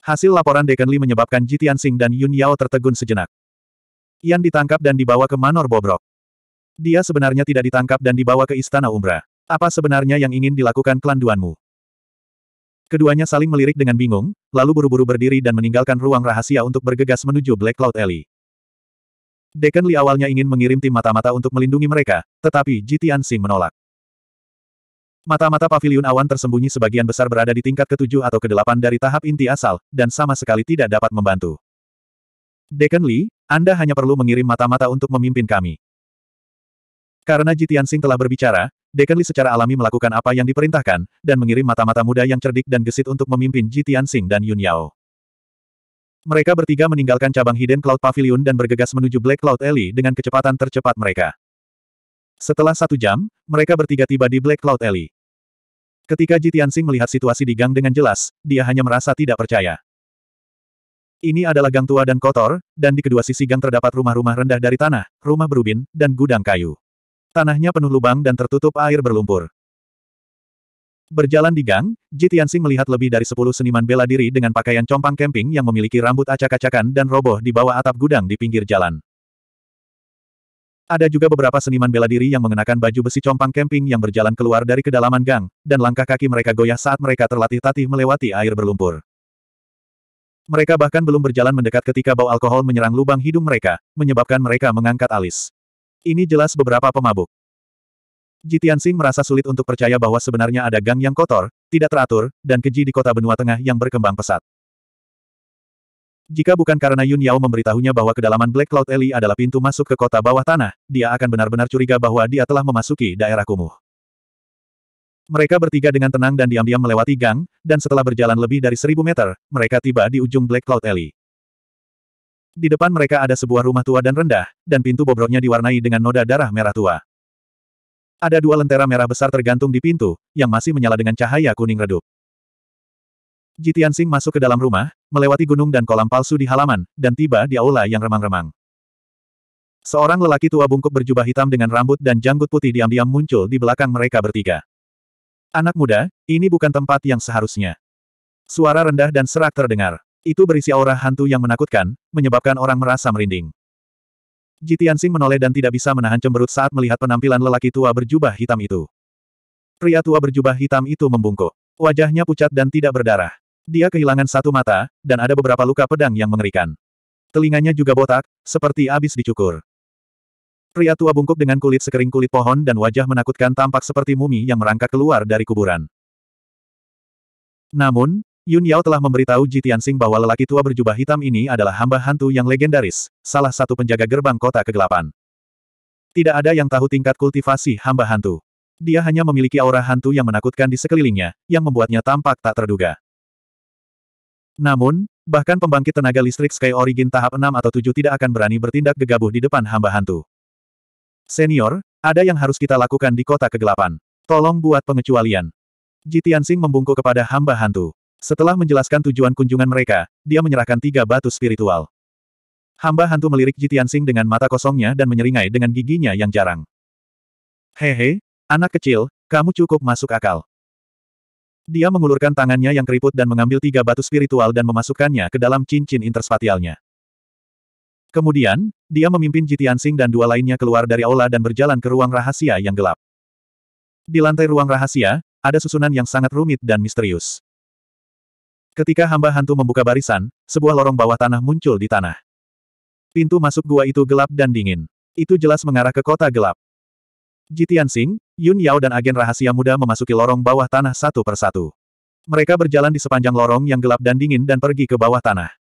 Hasil laporan Dekan Li menyebabkan Jitian Sing dan Yun Yao tertegun sejenak. Yan ditangkap dan dibawa ke Manor Bobrok. Dia sebenarnya tidak ditangkap dan dibawa ke Istana Umbra. Apa sebenarnya yang ingin dilakukan klan Duanmu? Keduanya saling melirik dengan bingung, lalu buru-buru berdiri dan meninggalkan ruang rahasia untuk bergegas menuju Black Cloud Alley. Deacon Li awalnya ingin mengirim tim mata-mata untuk melindungi mereka, tetapi Jitian Sing menolak. Mata-mata pavilion awan tersembunyi sebagian besar berada di tingkat ketujuh atau kedelapan dari tahap inti asal, dan sama sekali tidak dapat membantu. Deken Li, Anda hanya perlu mengirim mata-mata untuk memimpin kami. Karena Jitian Sing telah berbicara, Deken Li secara alami melakukan apa yang diperintahkan, dan mengirim mata-mata muda yang cerdik dan gesit untuk memimpin Jitian Sing dan Yun Yao. Mereka bertiga meninggalkan cabang Hidden Cloud Pavilion dan bergegas menuju Black Cloud Alley dengan kecepatan tercepat mereka. Setelah satu jam, mereka bertiga tiba di Black Cloud Alley. Ketika Ji Tianxing melihat situasi di gang dengan jelas, dia hanya merasa tidak percaya. Ini adalah gang tua dan kotor, dan di kedua sisi gang terdapat rumah-rumah rendah dari tanah, rumah berubin, dan gudang kayu. Tanahnya penuh lubang dan tertutup air berlumpur. Berjalan di gang, Ji Tianxing melihat lebih dari sepuluh seniman bela diri dengan pakaian compang camping yang memiliki rambut acak-acakan dan roboh di bawah atap gudang di pinggir jalan. Ada juga beberapa seniman bela diri yang mengenakan baju besi compang camping yang berjalan keluar dari kedalaman gang, dan langkah kaki mereka goyah saat mereka terlatih-tatih melewati air berlumpur. Mereka bahkan belum berjalan mendekat ketika bau alkohol menyerang lubang hidung mereka, menyebabkan mereka mengangkat alis. Ini jelas beberapa pemabuk. Jitian Singh merasa sulit untuk percaya bahwa sebenarnya ada gang yang kotor, tidak teratur, dan keji di kota benua tengah yang berkembang pesat. Jika bukan karena Yun Yao memberitahunya bahwa kedalaman Black Cloud Alley adalah pintu masuk ke kota bawah tanah, dia akan benar-benar curiga bahwa dia telah memasuki daerah kumuh. Mereka bertiga dengan tenang dan diam-diam melewati gang, dan setelah berjalan lebih dari seribu meter, mereka tiba di ujung Black Cloud Alley. Di depan mereka ada sebuah rumah tua dan rendah, dan pintu bobroknya diwarnai dengan noda darah merah tua. Ada dua lentera merah besar tergantung di pintu, yang masih menyala dengan cahaya kuning redup. Jitian Sing masuk ke dalam rumah, melewati gunung dan kolam palsu di halaman, dan tiba di aula yang remang-remang. Seorang lelaki tua bungkuk berjubah hitam dengan rambut dan janggut putih diam-diam muncul di belakang mereka bertiga. Anak muda, ini bukan tempat yang seharusnya. Suara rendah dan serak terdengar. Itu berisi aura hantu yang menakutkan, menyebabkan orang merasa merinding. Jitian Sing menoleh dan tidak bisa menahan cemberut saat melihat penampilan lelaki tua berjubah hitam itu. Pria tua berjubah hitam itu membungkuk. Wajahnya pucat dan tidak berdarah. Dia kehilangan satu mata, dan ada beberapa luka pedang yang mengerikan. Telinganya juga botak, seperti abis dicukur. Pria tua bungkuk dengan kulit sekering kulit pohon dan wajah menakutkan tampak seperti mumi yang merangkak keluar dari kuburan. Namun, Yun Yao telah memberitahu Ji Tianxing bahwa lelaki tua berjubah hitam ini adalah hamba hantu yang legendaris, salah satu penjaga gerbang kota kegelapan. Tidak ada yang tahu tingkat kultivasi hamba hantu. Dia hanya memiliki aura hantu yang menakutkan di sekelilingnya, yang membuatnya tampak tak terduga. Namun, bahkan pembangkit tenaga listrik Sky Origin tahap 6 atau 7 tidak akan berani bertindak gegabah di depan hamba hantu. Senior, ada yang harus kita lakukan di kota kegelapan. Tolong buat pengecualian. Jitian Sing membungkuk kepada hamba hantu. Setelah menjelaskan tujuan kunjungan mereka, dia menyerahkan tiga batu spiritual. Hamba hantu melirik Jitian Sing dengan mata kosongnya dan menyeringai dengan giginya yang jarang. Hehe, anak kecil, kamu cukup masuk akal. Dia mengulurkan tangannya yang keriput dan mengambil tiga batu spiritual dan memasukkannya ke dalam cincin interspatialnya. Kemudian, dia memimpin Jitian Jitiansing dan dua lainnya keluar dari aula dan berjalan ke ruang rahasia yang gelap. Di lantai ruang rahasia, ada susunan yang sangat rumit dan misterius. Ketika hamba hantu membuka barisan, sebuah lorong bawah tanah muncul di tanah. Pintu masuk gua itu gelap dan dingin. Itu jelas mengarah ke kota gelap. Jitian Jitiansing, Yun Yao dan agen rahasia muda memasuki lorong bawah tanah satu persatu. Mereka berjalan di sepanjang lorong yang gelap dan dingin dan pergi ke bawah tanah.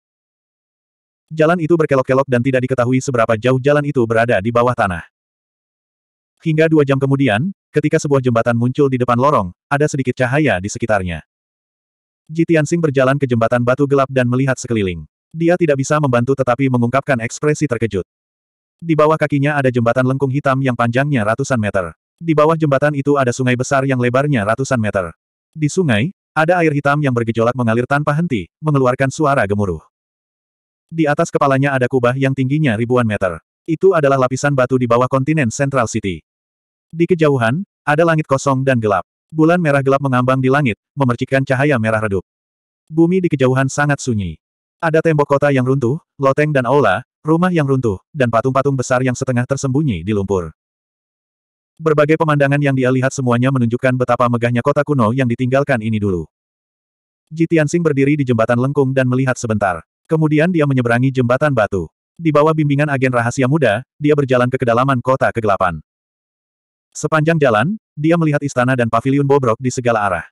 Jalan itu berkelok-kelok dan tidak diketahui seberapa jauh jalan itu berada di bawah tanah. Hingga dua jam kemudian, ketika sebuah jembatan muncul di depan lorong, ada sedikit cahaya di sekitarnya. Jitiansing berjalan ke jembatan batu gelap dan melihat sekeliling. Dia tidak bisa membantu tetapi mengungkapkan ekspresi terkejut. Di bawah kakinya ada jembatan lengkung hitam yang panjangnya ratusan meter. Di bawah jembatan itu ada sungai besar yang lebarnya ratusan meter. Di sungai, ada air hitam yang bergejolak mengalir tanpa henti, mengeluarkan suara gemuruh. Di atas kepalanya ada kubah yang tingginya ribuan meter. Itu adalah lapisan batu di bawah kontinen Central City. Di kejauhan, ada langit kosong dan gelap. Bulan merah gelap mengambang di langit, memercikkan cahaya merah redup. Bumi di kejauhan sangat sunyi. Ada tembok kota yang runtuh, loteng dan aula, rumah yang runtuh, dan patung-patung besar yang setengah tersembunyi di lumpur. Berbagai pemandangan yang dia lihat semuanya menunjukkan betapa megahnya kota kuno yang ditinggalkan ini dulu. Ji Tianxing berdiri di jembatan lengkung dan melihat sebentar. Kemudian dia menyeberangi jembatan batu. Di bawah bimbingan agen rahasia muda, dia berjalan ke kedalaman kota kegelapan. Sepanjang jalan, dia melihat istana dan paviliun bobrok di segala arah.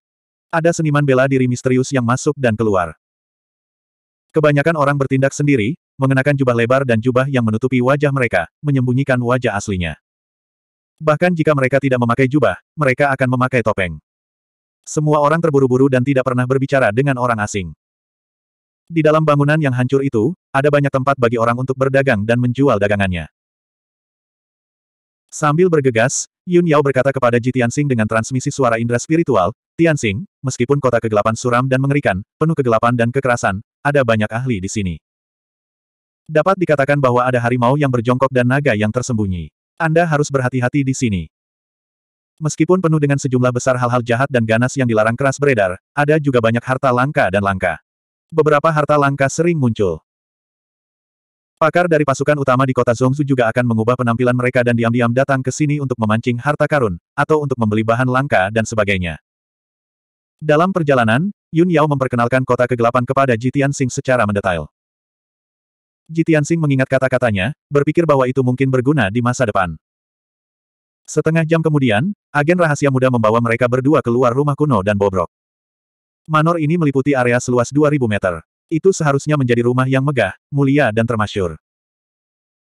Ada seniman bela diri misterius yang masuk dan keluar. Kebanyakan orang bertindak sendiri, mengenakan jubah lebar dan jubah yang menutupi wajah mereka, menyembunyikan wajah aslinya. Bahkan jika mereka tidak memakai jubah, mereka akan memakai topeng. Semua orang terburu-buru dan tidak pernah berbicara dengan orang asing. Di dalam bangunan yang hancur itu, ada banyak tempat bagi orang untuk berdagang dan menjual dagangannya. Sambil bergegas, Yun Yao berkata kepada Ji Tianxing dengan transmisi suara indera spiritual, Tianxing, meskipun kota kegelapan suram dan mengerikan, penuh kegelapan dan kekerasan, ada banyak ahli di sini. Dapat dikatakan bahwa ada harimau yang berjongkok dan naga yang tersembunyi. Anda harus berhati-hati di sini. Meskipun penuh dengan sejumlah besar hal-hal jahat dan ganas yang dilarang keras beredar, ada juga banyak harta langka dan langka. Beberapa harta langka sering muncul. Pakar dari pasukan utama di kota Zongzu juga akan mengubah penampilan mereka dan diam-diam datang ke sini untuk memancing harta karun, atau untuk membeli bahan langka dan sebagainya. Dalam perjalanan, Yun Yao memperkenalkan kota kegelapan kepada Jitian Sing secara mendetail. Jitian Sing mengingat kata-katanya, berpikir bahwa itu mungkin berguna di masa depan. Setengah jam kemudian, agen rahasia muda membawa mereka berdua keluar rumah kuno dan bobrok. Manor ini meliputi area seluas 2000 meter. Itu seharusnya menjadi rumah yang megah, mulia dan termasyur.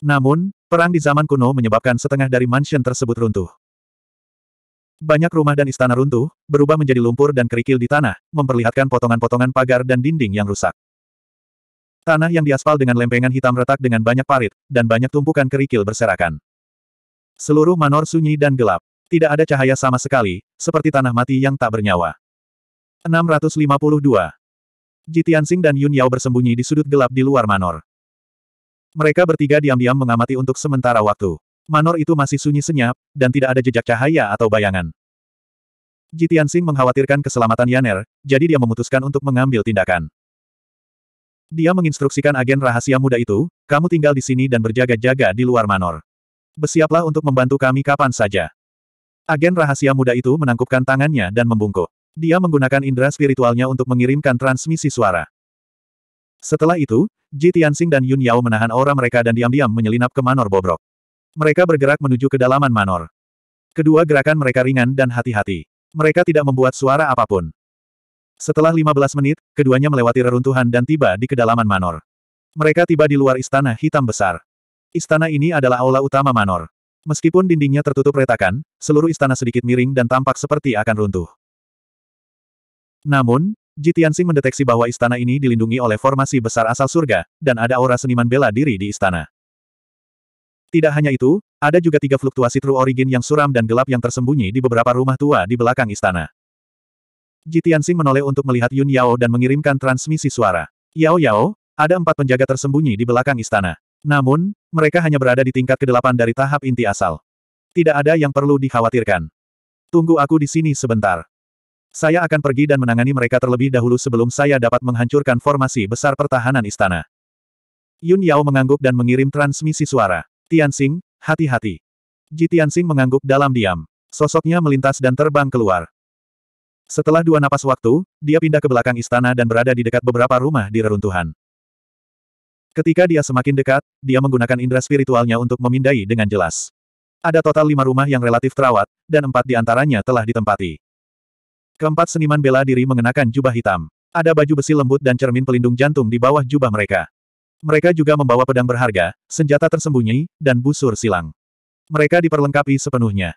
Namun, perang di zaman kuno menyebabkan setengah dari mansion tersebut runtuh. Banyak rumah dan istana runtuh, berubah menjadi lumpur dan kerikil di tanah, memperlihatkan potongan-potongan pagar dan dinding yang rusak. Tanah yang diaspal dengan lempengan hitam retak dengan banyak parit, dan banyak tumpukan kerikil berserakan. Seluruh manor sunyi dan gelap. Tidak ada cahaya sama sekali, seperti tanah mati yang tak bernyawa. 652. Jitiansing dan Yun Yao bersembunyi di sudut gelap di luar manor. Mereka bertiga diam-diam mengamati untuk sementara waktu. Manor itu masih sunyi senyap, dan tidak ada jejak cahaya atau bayangan. Jitiansing mengkhawatirkan keselamatan Yaner, jadi dia memutuskan untuk mengambil tindakan. Dia menginstruksikan agen rahasia muda itu, kamu tinggal di sini dan berjaga-jaga di luar Manor. Bersiaplah untuk membantu kami kapan saja. Agen rahasia muda itu menangkupkan tangannya dan membungkuk. Dia menggunakan indera spiritualnya untuk mengirimkan transmisi suara. Setelah itu, Ji Tianxing dan Yun Yao menahan aura mereka dan diam-diam menyelinap ke Manor Bobrok. Mereka bergerak menuju kedalaman Manor. Kedua gerakan mereka ringan dan hati-hati. Mereka tidak membuat suara apapun. Setelah 15 menit, keduanya melewati reruntuhan dan tiba di kedalaman Manor. Mereka tiba di luar istana hitam besar. Istana ini adalah aula utama Manor. Meskipun dindingnya tertutup retakan, seluruh istana sedikit miring dan tampak seperti akan runtuh. Namun, Jitiansing mendeteksi bahwa istana ini dilindungi oleh formasi besar asal surga, dan ada aura seniman bela diri di istana. Tidak hanya itu, ada juga tiga fluktuasi true origin yang suram dan gelap yang tersembunyi di beberapa rumah tua di belakang istana. Jitiansing menoleh untuk melihat Yun Yao dan mengirimkan transmisi suara. Yao Yao, ada empat penjaga tersembunyi di belakang istana. Namun, mereka hanya berada di tingkat kedelapan dari tahap inti asal. Tidak ada yang perlu dikhawatirkan. Tunggu aku di sini sebentar. Saya akan pergi dan menangani mereka terlebih dahulu sebelum saya dapat menghancurkan formasi besar pertahanan istana. Yun Yao mengangguk dan mengirim transmisi suara. Tianxing, hati-hati. Ji Tianxing mengangguk dalam diam. Sosoknya melintas dan terbang keluar. Setelah dua napas waktu, dia pindah ke belakang istana dan berada di dekat beberapa rumah di reruntuhan. Ketika dia semakin dekat, dia menggunakan indera spiritualnya untuk memindai dengan jelas. Ada total lima rumah yang relatif terawat, dan empat di antaranya telah ditempati. Keempat seniman bela diri mengenakan jubah hitam. Ada baju besi lembut dan cermin pelindung jantung di bawah jubah mereka. Mereka juga membawa pedang berharga, senjata tersembunyi, dan busur silang. Mereka diperlengkapi sepenuhnya.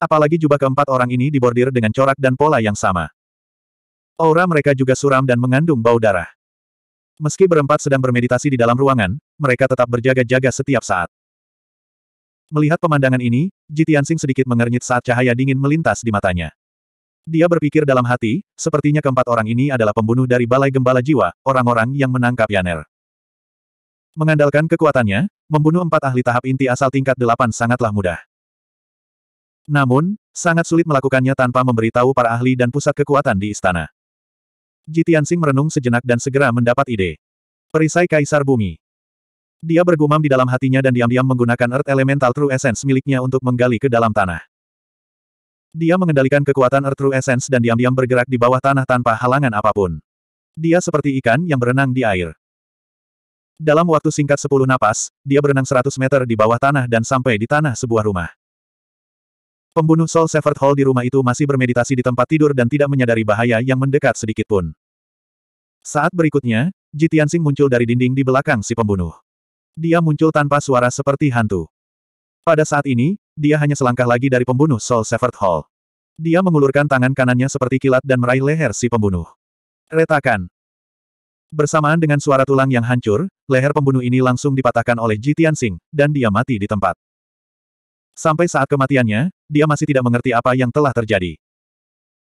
Apalagi jubah keempat orang ini dibordir dengan corak dan pola yang sama. Aura mereka juga suram dan mengandung bau darah. Meski berempat sedang bermeditasi di dalam ruangan, mereka tetap berjaga-jaga setiap saat. Melihat pemandangan ini, Jitian Jitiansing sedikit mengernyit saat cahaya dingin melintas di matanya. Dia berpikir dalam hati, sepertinya keempat orang ini adalah pembunuh dari Balai Gembala Jiwa, orang-orang yang menangkap Yaner. Mengandalkan kekuatannya, membunuh empat ahli tahap inti asal tingkat delapan sangatlah mudah. Namun, sangat sulit melakukannya tanpa memberitahu para ahli dan pusat kekuatan di istana. Jitiansing merenung sejenak dan segera mendapat ide. Perisai Kaisar Bumi. Dia bergumam di dalam hatinya dan diam-diam menggunakan Earth Elemental True Essence miliknya untuk menggali ke dalam tanah. Dia mengendalikan kekuatan Earth True Essence dan diam-diam bergerak di bawah tanah tanpa halangan apapun. Dia seperti ikan yang berenang di air. Dalam waktu singkat sepuluh napas, dia berenang 100 meter di bawah tanah dan sampai di tanah sebuah rumah. Pembunuh Soul Severed Hall di rumah itu masih bermeditasi di tempat tidur dan tidak menyadari bahaya yang mendekat sedikitpun. Saat berikutnya, Jitian Tianxing muncul dari dinding di belakang si pembunuh. Dia muncul tanpa suara seperti hantu. Pada saat ini, dia hanya selangkah lagi dari pembunuh Soul Severed Hall. Dia mengulurkan tangan kanannya seperti kilat dan meraih leher si pembunuh. Retakan. Bersamaan dengan suara tulang yang hancur, leher pembunuh ini langsung dipatahkan oleh Jitian Tianxing, dan dia mati di tempat. Sampai saat kematiannya, dia masih tidak mengerti apa yang telah terjadi.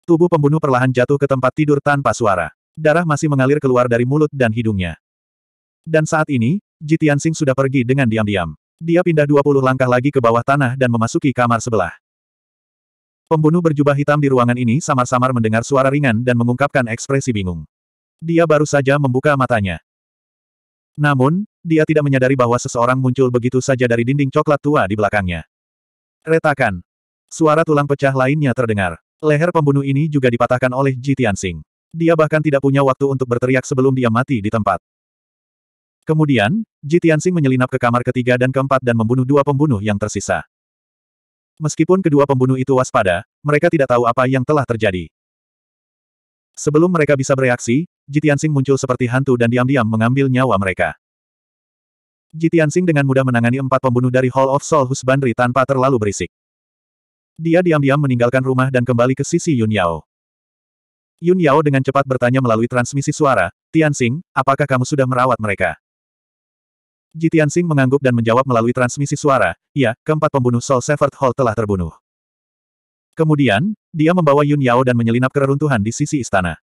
Tubuh pembunuh perlahan jatuh ke tempat tidur tanpa suara. Darah masih mengalir keluar dari mulut dan hidungnya. Dan saat ini, Jitian Sing sudah pergi dengan diam-diam. Dia pindah 20 langkah lagi ke bawah tanah dan memasuki kamar sebelah. Pembunuh berjubah hitam di ruangan ini samar-samar mendengar suara ringan dan mengungkapkan ekspresi bingung. Dia baru saja membuka matanya. Namun, dia tidak menyadari bahwa seseorang muncul begitu saja dari dinding coklat tua di belakangnya. Retakan. Suara tulang pecah lainnya terdengar. Leher pembunuh ini juga dipatahkan oleh Ji Tianxing. Dia bahkan tidak punya waktu untuk berteriak sebelum dia mati di tempat. Kemudian, Ji Tianxing menyelinap ke kamar ketiga dan keempat dan membunuh dua pembunuh yang tersisa. Meskipun kedua pembunuh itu waspada, mereka tidak tahu apa yang telah terjadi. Sebelum mereka bisa bereaksi, Ji Tianxing muncul seperti hantu dan diam-diam mengambil nyawa mereka. Ji Tianxing dengan mudah menangani empat pembunuh dari Hall of Soul Husbandri tanpa terlalu berisik. Dia diam-diam meninggalkan rumah dan kembali ke sisi Yun Yao. Yun Yao dengan cepat bertanya melalui transmisi suara, Tianxing, apakah kamu sudah merawat mereka? Ji Tianxing mengangguk dan menjawab melalui transmisi suara, ya, keempat pembunuh Soul Severed Hall telah terbunuh. Kemudian, dia membawa Yun Yao dan menyelinap ke reruntuhan di sisi istana.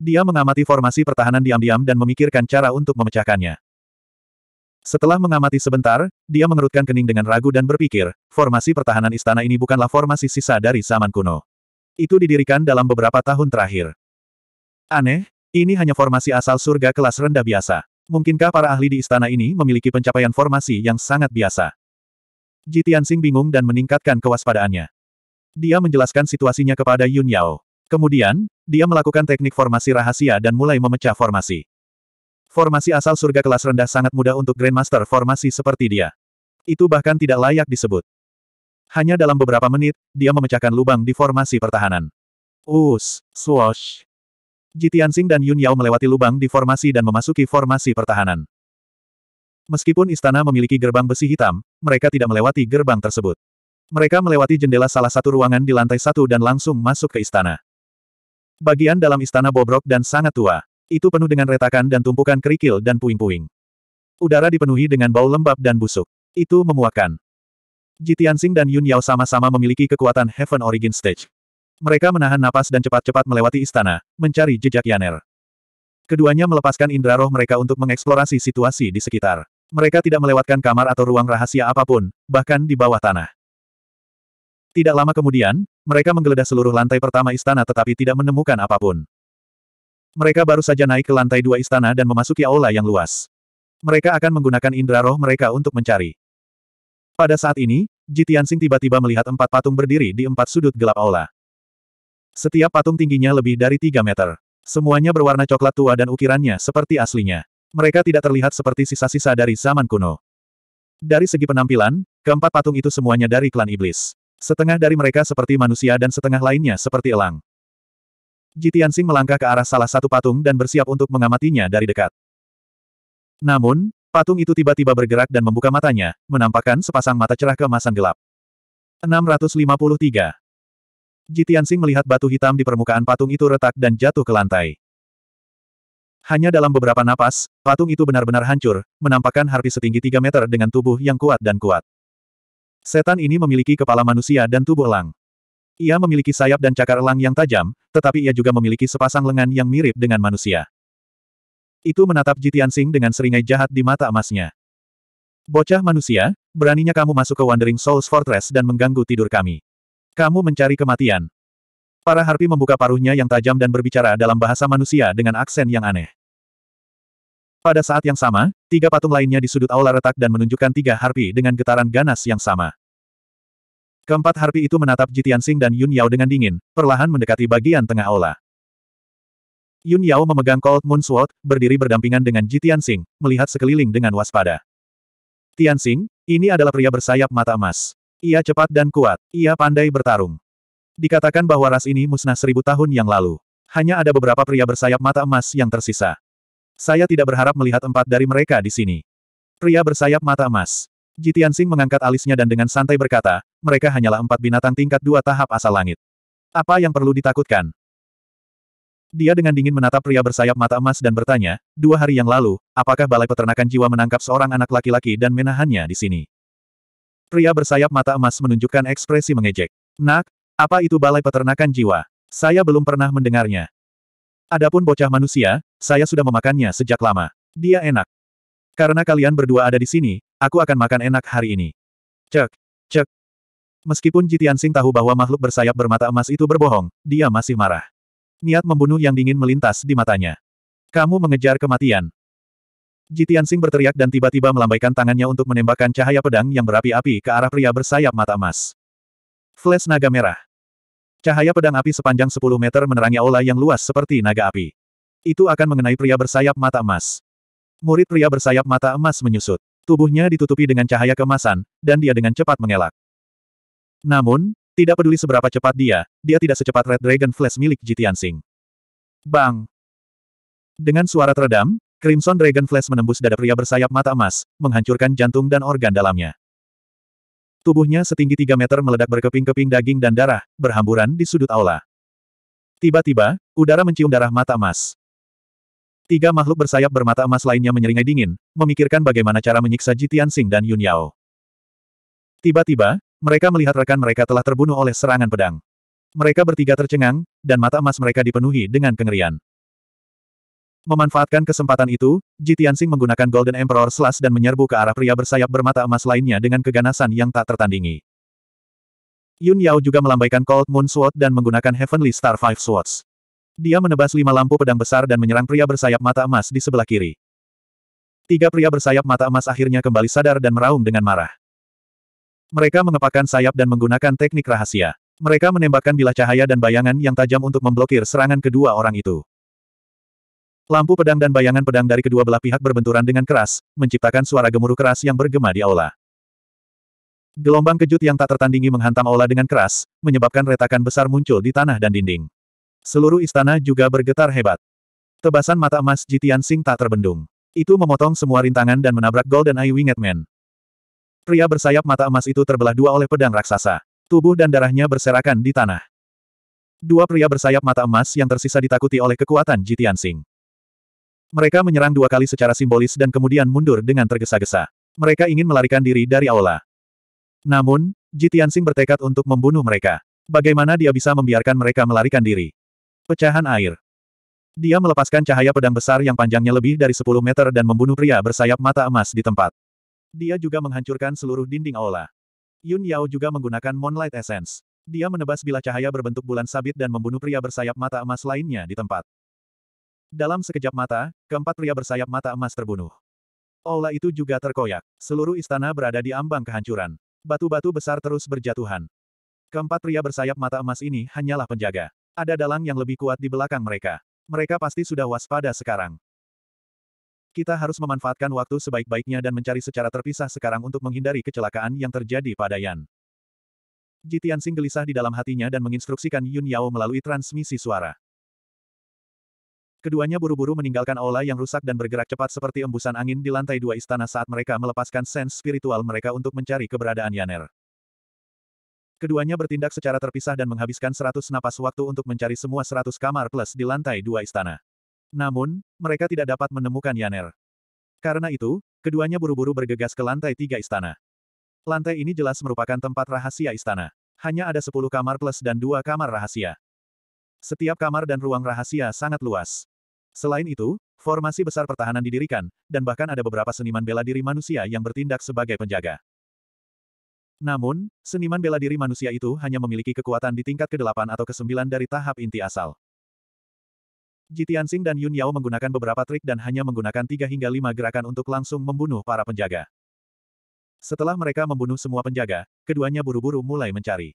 Dia mengamati formasi pertahanan diam-diam dan memikirkan cara untuk memecahkannya. Setelah mengamati sebentar, dia mengerutkan kening dengan ragu dan berpikir, formasi pertahanan istana ini bukanlah formasi sisa dari zaman kuno. Itu didirikan dalam beberapa tahun terakhir. Aneh, ini hanya formasi asal surga kelas rendah biasa. Mungkinkah para ahli di istana ini memiliki pencapaian formasi yang sangat biasa? Jitian sing bingung dan meningkatkan kewaspadaannya. Dia menjelaskan situasinya kepada Yun Yao. Kemudian, dia melakukan teknik formasi rahasia dan mulai memecah formasi. Formasi asal surga kelas rendah sangat mudah untuk Grandmaster formasi seperti dia. Itu bahkan tidak layak disebut. Hanya dalam beberapa menit, dia memecahkan lubang di formasi pertahanan. Us, swosh. Jitian Sing dan Yun Yao melewati lubang di formasi dan memasuki formasi pertahanan. Meskipun istana memiliki gerbang besi hitam, mereka tidak melewati gerbang tersebut. Mereka melewati jendela salah satu ruangan di lantai satu dan langsung masuk ke istana. Bagian dalam istana bobrok dan sangat tua. Itu penuh dengan retakan dan tumpukan kerikil dan puing-puing. Udara dipenuhi dengan bau lembab dan busuk. Itu memuakkan. Jitiansing dan Yun Yao sama-sama memiliki kekuatan Heaven Origin Stage. Mereka menahan napas dan cepat-cepat melewati istana, mencari jejak Yaner. Keduanya melepaskan indra roh mereka untuk mengeksplorasi situasi di sekitar. Mereka tidak melewatkan kamar atau ruang rahasia apapun, bahkan di bawah tanah. Tidak lama kemudian, mereka menggeledah seluruh lantai pertama istana tetapi tidak menemukan apapun. Mereka baru saja naik ke lantai dua istana dan memasuki aula yang luas. Mereka akan menggunakan indera roh mereka untuk mencari. Pada saat ini, Jitiansing tiba-tiba melihat empat patung berdiri di empat sudut gelap aula. Setiap patung tingginya lebih dari tiga meter. Semuanya berwarna coklat tua dan ukirannya seperti aslinya. Mereka tidak terlihat seperti sisa-sisa dari zaman kuno. Dari segi penampilan, keempat patung itu semuanya dari klan iblis. Setengah dari mereka seperti manusia dan setengah lainnya seperti elang. Jitiansing melangkah ke arah salah satu patung dan bersiap untuk mengamatinya dari dekat. Namun, patung itu tiba-tiba bergerak dan membuka matanya, menampakkan sepasang mata cerah keemasan gelap. 653. Jitiansing melihat batu hitam di permukaan patung itu retak dan jatuh ke lantai. Hanya dalam beberapa napas, patung itu benar-benar hancur, menampakkan harpi setinggi 3 meter dengan tubuh yang kuat dan kuat. Setan ini memiliki kepala manusia dan tubuh lang. Ia memiliki sayap dan cakar elang yang tajam, tetapi ia juga memiliki sepasang lengan yang mirip dengan manusia. Itu menatap Jitian Sing dengan seringai jahat di mata emasnya. Bocah manusia, beraninya kamu masuk ke Wandering Souls Fortress dan mengganggu tidur kami. Kamu mencari kematian. Para harpi membuka paruhnya yang tajam dan berbicara dalam bahasa manusia dengan aksen yang aneh. Pada saat yang sama, tiga patung lainnya di sudut aula retak dan menunjukkan tiga harpi dengan getaran ganas yang sama. Keempat harpi itu menatap Jitian Sing dan Yun Yao dengan dingin, perlahan mendekati bagian tengah aula. Yun Yao memegang Cold Moon Sword, berdiri berdampingan dengan Jitian Sing, melihat sekeliling dengan waspada. Tian Sing, ini adalah pria bersayap mata emas. Ia cepat dan kuat, ia pandai bertarung. Dikatakan bahwa ras ini musnah seribu tahun yang lalu. Hanya ada beberapa pria bersayap mata emas yang tersisa. Saya tidak berharap melihat empat dari mereka di sini. Pria bersayap mata emas. Jitian Sing mengangkat alisnya dan dengan santai berkata, mereka hanyalah empat binatang tingkat dua tahap asal langit. Apa yang perlu ditakutkan? Dia dengan dingin menatap pria bersayap mata emas dan bertanya, dua hari yang lalu, apakah balai peternakan jiwa menangkap seorang anak laki-laki dan menahannya di sini? Pria bersayap mata emas menunjukkan ekspresi mengejek. Nak, apa itu balai peternakan jiwa? Saya belum pernah mendengarnya. Adapun bocah manusia, saya sudah memakannya sejak lama. Dia enak. Karena kalian berdua ada di sini, aku akan makan enak hari ini. Cek, cek. Meskipun Jitian Sing tahu bahwa makhluk bersayap bermata emas itu berbohong, dia masih marah. Niat membunuh yang dingin melintas di matanya. Kamu mengejar kematian. Jitian Sing berteriak dan tiba-tiba melambaikan tangannya untuk menembakkan cahaya pedang yang berapi-api ke arah pria bersayap mata emas. Flash naga merah. Cahaya pedang api sepanjang 10 meter menerangi aula yang luas seperti naga api. Itu akan mengenai pria bersayap mata emas. Murid pria bersayap mata emas menyusut. Tubuhnya ditutupi dengan cahaya kemasan, dan dia dengan cepat mengelak. Namun, tidak peduli seberapa cepat dia, dia tidak secepat Red Dragon Flash milik Jitian Sing. Bang! Dengan suara teredam, Crimson Dragon Flash menembus dada pria bersayap mata emas, menghancurkan jantung dan organ dalamnya. Tubuhnya setinggi 3 meter meledak berkeping-keping daging dan darah, berhamburan di sudut aula. Tiba-tiba, udara mencium darah mata emas. Tiga makhluk bersayap bermata emas lainnya menyeringai dingin, memikirkan bagaimana cara menyiksa Jitian dan Yun Yao. Tiba-tiba, mereka melihat rekan mereka telah terbunuh oleh serangan pedang. Mereka bertiga tercengang, dan mata emas mereka dipenuhi dengan kengerian. Memanfaatkan kesempatan itu, Jitian menggunakan Golden Emperor Slash dan menyerbu ke arah pria bersayap bermata emas lainnya dengan keganasan yang tak tertandingi. Yun Yao juga melambaikan Cold Moon Sword dan menggunakan Heavenly Star Five Swords. Dia menebas lima lampu pedang besar dan menyerang pria bersayap mata emas di sebelah kiri. Tiga pria bersayap mata emas akhirnya kembali sadar dan meraung dengan marah. Mereka mengepakkan sayap dan menggunakan teknik rahasia. Mereka menembakkan bilah cahaya dan bayangan yang tajam untuk memblokir serangan kedua orang itu. Lampu pedang dan bayangan pedang dari kedua belah pihak berbenturan dengan keras, menciptakan suara gemuruh keras yang bergema di aula. Gelombang kejut yang tak tertandingi menghantam aula dengan keras, menyebabkan retakan besar muncul di tanah dan dinding. Seluruh istana juga bergetar hebat. Tebasan mata emas Jitian Sing tak terbendung. Itu memotong semua rintangan dan menabrak Golden Eye Winged Man. Pria bersayap mata emas itu terbelah dua oleh pedang raksasa. Tubuh dan darahnya berserakan di tanah. Dua pria bersayap mata emas yang tersisa ditakuti oleh kekuatan Jitian Sing. Mereka menyerang dua kali secara simbolis dan kemudian mundur dengan tergesa-gesa. Mereka ingin melarikan diri dari aula. Namun, Jitian Sing bertekad untuk membunuh mereka. Bagaimana dia bisa membiarkan mereka melarikan diri? Pecahan air. Dia melepaskan cahaya pedang besar yang panjangnya lebih dari 10 meter dan membunuh pria bersayap mata emas di tempat. Dia juga menghancurkan seluruh dinding aula. Yun Yao juga menggunakan Moonlight Essence. Dia menebas bila cahaya berbentuk bulan sabit dan membunuh pria bersayap mata emas lainnya di tempat. Dalam sekejap mata, keempat pria bersayap mata emas terbunuh. Aula itu juga terkoyak. Seluruh istana berada di ambang kehancuran. Batu-batu besar terus berjatuhan. Keempat pria bersayap mata emas ini hanyalah penjaga. Ada dalang yang lebih kuat di belakang mereka. Mereka pasti sudah waspada sekarang. Kita harus memanfaatkan waktu sebaik-baiknya dan mencari secara terpisah sekarang untuk menghindari kecelakaan yang terjadi pada Yan. Jitian Sing gelisah di dalam hatinya dan menginstruksikan Yun Yao melalui transmisi suara. Keduanya buru-buru meninggalkan aula yang rusak dan bergerak cepat seperti embusan angin di lantai dua istana saat mereka melepaskan sens spiritual mereka untuk mencari keberadaan Yaner. Keduanya bertindak secara terpisah dan menghabiskan seratus napas waktu untuk mencari semua seratus kamar plus di lantai dua istana. Namun, mereka tidak dapat menemukan Yaner. Karena itu, keduanya buru-buru bergegas ke lantai tiga istana. Lantai ini jelas merupakan tempat rahasia istana. Hanya ada sepuluh kamar plus dan dua kamar rahasia. Setiap kamar dan ruang rahasia sangat luas. Selain itu, formasi besar pertahanan didirikan, dan bahkan ada beberapa seniman bela diri manusia yang bertindak sebagai penjaga. Namun, seniman bela diri manusia itu hanya memiliki kekuatan di tingkat ke-8 atau ke-9 dari tahap inti asal. Jitiansing dan Yun Yao menggunakan beberapa trik dan hanya menggunakan 3 hingga 5 gerakan untuk langsung membunuh para penjaga. Setelah mereka membunuh semua penjaga, keduanya buru-buru mulai mencari.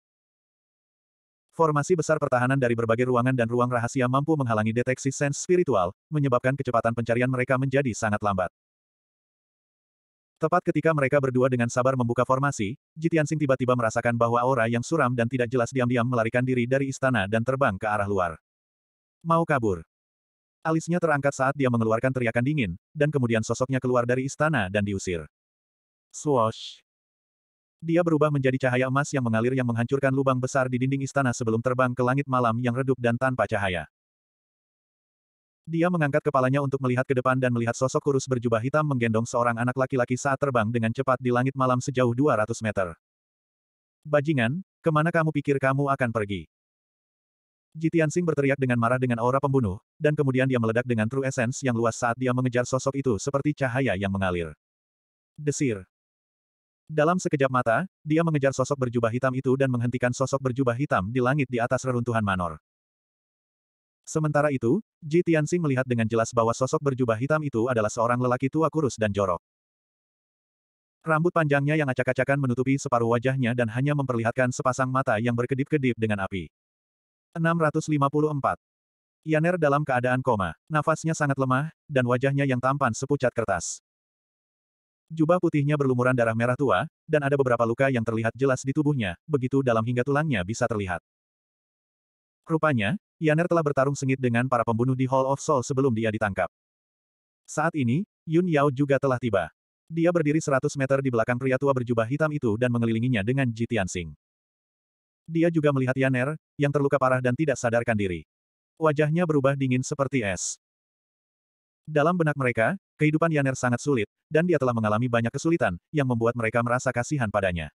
Formasi besar pertahanan dari berbagai ruangan dan ruang rahasia mampu menghalangi deteksi sens spiritual, menyebabkan kecepatan pencarian mereka menjadi sangat lambat. Tepat ketika mereka berdua dengan sabar membuka formasi, Jitian Sing tiba-tiba merasakan bahwa aura yang suram dan tidak jelas diam-diam melarikan diri dari istana dan terbang ke arah luar. Mau kabur. Alisnya terangkat saat dia mengeluarkan teriakan dingin, dan kemudian sosoknya keluar dari istana dan diusir. Swoosh. Dia berubah menjadi cahaya emas yang mengalir yang menghancurkan lubang besar di dinding istana sebelum terbang ke langit malam yang redup dan tanpa cahaya. Dia mengangkat kepalanya untuk melihat ke depan dan melihat sosok kurus berjubah hitam menggendong seorang anak laki-laki saat terbang dengan cepat di langit malam sejauh 200 meter. Bajingan, kemana kamu pikir kamu akan pergi? Jitian Sing berteriak dengan marah dengan aura pembunuh, dan kemudian dia meledak dengan true essence yang luas saat dia mengejar sosok itu seperti cahaya yang mengalir. Desir. Dalam sekejap mata, dia mengejar sosok berjubah hitam itu dan menghentikan sosok berjubah hitam di langit di atas reruntuhan Manor. Sementara itu, Ji Tianxing melihat dengan jelas bahwa sosok berjubah hitam itu adalah seorang lelaki tua kurus dan jorok. Rambut panjangnya yang acak-acakan menutupi separuh wajahnya dan hanya memperlihatkan sepasang mata yang berkedip-kedip dengan api. 654. Yaner dalam keadaan koma, nafasnya sangat lemah, dan wajahnya yang tampan sepucat kertas. Jubah putihnya berlumuran darah merah tua, dan ada beberapa luka yang terlihat jelas di tubuhnya, begitu dalam hingga tulangnya bisa terlihat. Rupanya, Yaner telah bertarung sengit dengan para pembunuh di Hall of Soul sebelum dia ditangkap. Saat ini, Yun Yao juga telah tiba. Dia berdiri 100 meter di belakang pria tua berjubah hitam itu dan mengelilinginya dengan Ji Tianxing. Dia juga melihat Yaner, yang terluka parah dan tidak sadarkan diri. Wajahnya berubah dingin seperti es. Dalam benak mereka, kehidupan Yaner sangat sulit, dan dia telah mengalami banyak kesulitan, yang membuat mereka merasa kasihan padanya.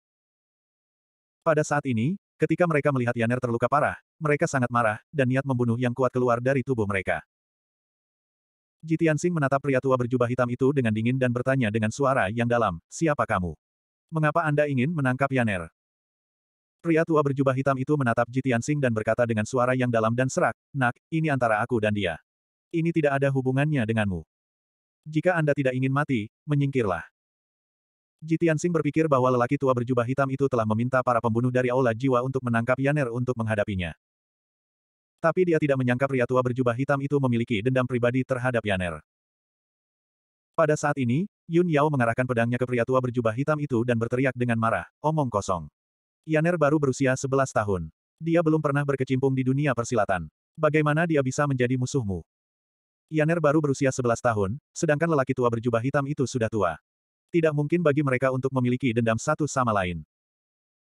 Pada saat ini, Ketika mereka melihat Yaner terluka parah, mereka sangat marah, dan niat membunuh yang kuat keluar dari tubuh mereka. Jitiansing menatap pria tua berjubah hitam itu dengan dingin dan bertanya dengan suara yang dalam, siapa kamu? Mengapa Anda ingin menangkap Yaner? Pria tua berjubah hitam itu menatap Jitiansing dan berkata dengan suara yang dalam dan serak, nak, ini antara aku dan dia. Ini tidak ada hubungannya denganmu. Jika Anda tidak ingin mati, menyingkirlah. Ji Tianxing berpikir bahwa lelaki tua berjubah hitam itu telah meminta para pembunuh dari Aula Jiwa untuk menangkap Yaner untuk menghadapinya. Tapi dia tidak menyangka pria tua berjubah hitam itu memiliki dendam pribadi terhadap Yaner. Pada saat ini, Yun Yao mengarahkan pedangnya ke pria tua berjubah hitam itu dan berteriak dengan marah, omong kosong. Yaner baru berusia 11 tahun. Dia belum pernah berkecimpung di dunia persilatan. Bagaimana dia bisa menjadi musuhmu? Yaner baru berusia 11 tahun, sedangkan lelaki tua berjubah hitam itu sudah tua. Tidak mungkin bagi mereka untuk memiliki dendam satu sama lain.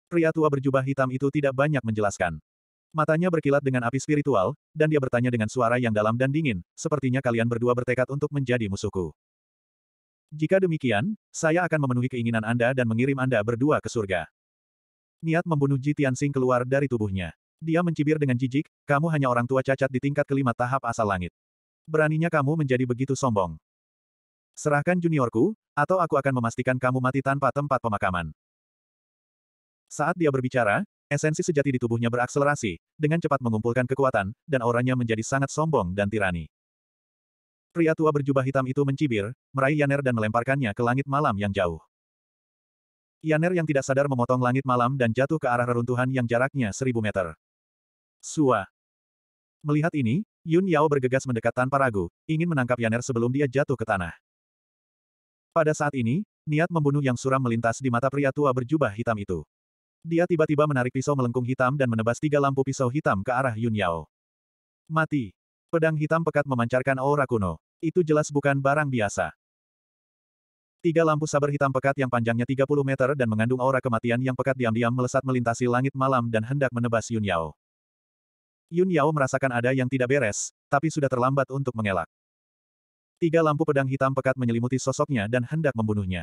Pria tua berjubah hitam itu tidak banyak menjelaskan. Matanya berkilat dengan api spiritual, dan dia bertanya dengan suara yang dalam dan dingin, sepertinya kalian berdua bertekad untuk menjadi musuhku. Jika demikian, saya akan memenuhi keinginan Anda dan mengirim Anda berdua ke surga. Niat membunuh Ji Tianxing keluar dari tubuhnya. Dia mencibir dengan jijik, kamu hanya orang tua cacat di tingkat kelima tahap asal langit. Beraninya kamu menjadi begitu sombong. Serahkan juniorku, atau aku akan memastikan kamu mati tanpa tempat pemakaman. Saat dia berbicara, esensi sejati di tubuhnya berakselerasi, dengan cepat mengumpulkan kekuatan, dan auranya menjadi sangat sombong dan tirani. Pria tua berjubah hitam itu mencibir, meraih Yaner dan melemparkannya ke langit malam yang jauh. Yaner yang tidak sadar memotong langit malam dan jatuh ke arah reruntuhan yang jaraknya seribu meter. Sua. Melihat ini, Yun Yao bergegas mendekat tanpa ragu, ingin menangkap Yaner sebelum dia jatuh ke tanah. Pada saat ini, niat membunuh yang suram melintas di mata pria tua berjubah hitam itu. Dia tiba-tiba menarik pisau melengkung hitam dan menebas tiga lampu pisau hitam ke arah Yun Yao. Mati. Pedang hitam pekat memancarkan aura kuno. Itu jelas bukan barang biasa. Tiga lampu sabar hitam pekat yang panjangnya 30 meter dan mengandung aura kematian yang pekat diam-diam melesat melintasi langit malam dan hendak menebas Yun Yao. Yun Yao merasakan ada yang tidak beres, tapi sudah terlambat untuk mengelak. Tiga lampu pedang hitam pekat menyelimuti sosoknya dan hendak membunuhnya.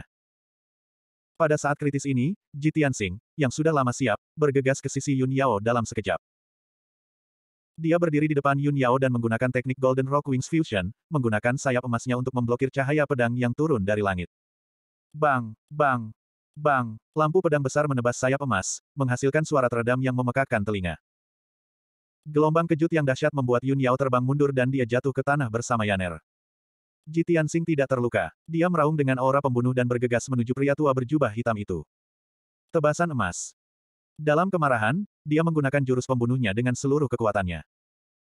Pada saat kritis ini, Jitian Tianxing, yang sudah lama siap, bergegas ke sisi Yun Yao dalam sekejap. Dia berdiri di depan Yun Yao dan menggunakan teknik Golden Rock Wings Fusion, menggunakan sayap emasnya untuk memblokir cahaya pedang yang turun dari langit. Bang, bang, bang, lampu pedang besar menebas sayap emas, menghasilkan suara teredam yang memekakkan telinga. Gelombang kejut yang dahsyat membuat Yun Yao terbang mundur dan dia jatuh ke tanah bersama Yaner. Jitian Tianxing tidak terluka. Dia meraung dengan aura pembunuh dan bergegas menuju pria tua berjubah hitam itu. Tebasan emas. Dalam kemarahan, dia menggunakan jurus pembunuhnya dengan seluruh kekuatannya.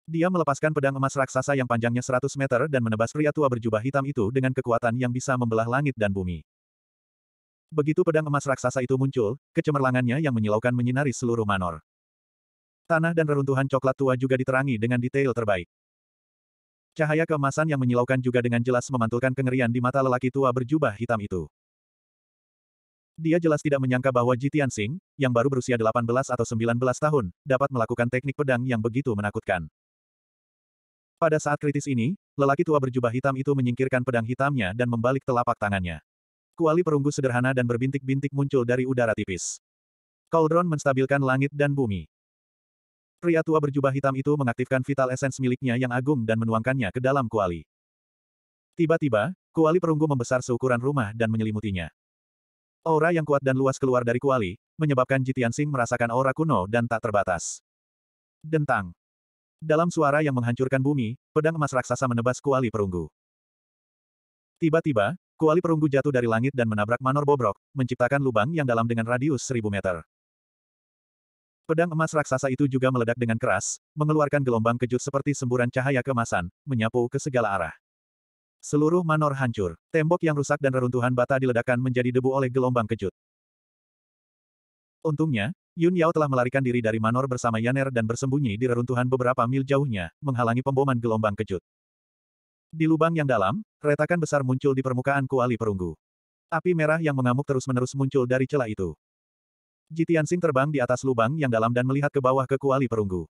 Dia melepaskan pedang emas raksasa yang panjangnya 100 meter dan menebas pria tua berjubah hitam itu dengan kekuatan yang bisa membelah langit dan bumi. Begitu pedang emas raksasa itu muncul, kecemerlangannya yang menyilaukan menyinari seluruh manor. Tanah dan reruntuhan coklat tua juga diterangi dengan detail terbaik. Cahaya keemasan yang menyilaukan juga dengan jelas memantulkan kengerian di mata lelaki tua berjubah hitam itu. Dia jelas tidak menyangka bahwa Jitian Sing, yang baru berusia 18 atau 19 tahun, dapat melakukan teknik pedang yang begitu menakutkan. Pada saat kritis ini, lelaki tua berjubah hitam itu menyingkirkan pedang hitamnya dan membalik telapak tangannya. Kuali perunggu sederhana dan berbintik-bintik muncul dari udara tipis. Cauldron menstabilkan langit dan bumi. Pria tua berjubah hitam itu mengaktifkan vital essence miliknya yang agung dan menuangkannya ke dalam kuali. Tiba-tiba, kuali perunggu membesar seukuran rumah dan menyelimutinya. Aura yang kuat dan luas keluar dari kuali, menyebabkan Jitian Sing merasakan aura kuno dan tak terbatas. Dentang. Dalam suara yang menghancurkan bumi, pedang emas raksasa menebas kuali perunggu. Tiba-tiba, kuali perunggu jatuh dari langit dan menabrak manor bobrok, menciptakan lubang yang dalam dengan radius seribu meter. Pedang emas raksasa itu juga meledak dengan keras, mengeluarkan gelombang kejut seperti semburan cahaya kemasan, menyapu ke segala arah. Seluruh manor hancur, tembok yang rusak dan reruntuhan bata diledakkan menjadi debu oleh gelombang kejut. Untungnya, Yun Yao telah melarikan diri dari manor bersama Yaner dan bersembunyi di reruntuhan beberapa mil jauhnya, menghalangi pemboman gelombang kejut. Di lubang yang dalam, retakan besar muncul di permukaan kuali perunggu. Api merah yang mengamuk terus-menerus muncul dari celah itu. Jitiansing terbang di atas lubang yang dalam dan melihat ke bawah ke kuali perunggu.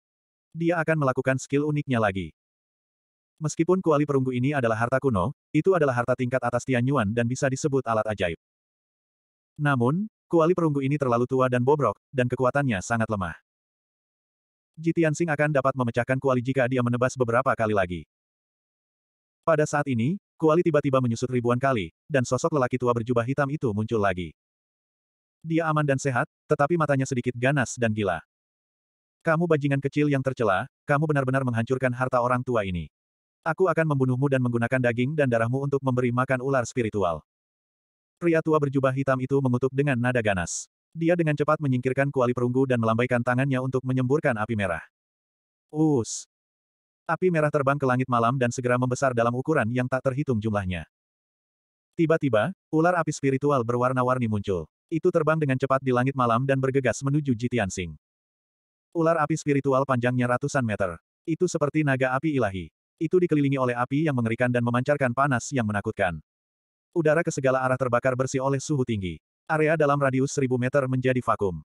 Dia akan melakukan skill uniknya lagi. Meskipun kuali perunggu ini adalah harta kuno, itu adalah harta tingkat atas Tianyuan dan bisa disebut alat ajaib. Namun, kuali perunggu ini terlalu tua dan bobrok, dan kekuatannya sangat lemah. Jitiansing akan dapat memecahkan kuali jika dia menebas beberapa kali lagi. Pada saat ini, kuali tiba-tiba menyusut ribuan kali, dan sosok lelaki tua berjubah hitam itu muncul lagi. Dia aman dan sehat, tetapi matanya sedikit ganas dan gila. Kamu bajingan kecil yang tercela, kamu benar-benar menghancurkan harta orang tua ini. Aku akan membunuhmu dan menggunakan daging dan darahmu untuk memberi makan ular spiritual. Pria tua berjubah hitam itu mengutuk dengan nada ganas. Dia dengan cepat menyingkirkan kuali perunggu dan melambaikan tangannya untuk menyemburkan api merah. Us. Api merah terbang ke langit malam dan segera membesar dalam ukuran yang tak terhitung jumlahnya. Tiba-tiba, ular api spiritual berwarna-warni muncul. Itu terbang dengan cepat di langit malam dan bergegas menuju Sing. Ular api spiritual panjangnya ratusan meter. Itu seperti naga api ilahi. Itu dikelilingi oleh api yang mengerikan dan memancarkan panas yang menakutkan. Udara ke segala arah terbakar bersih oleh suhu tinggi. Area dalam radius seribu meter menjadi vakum.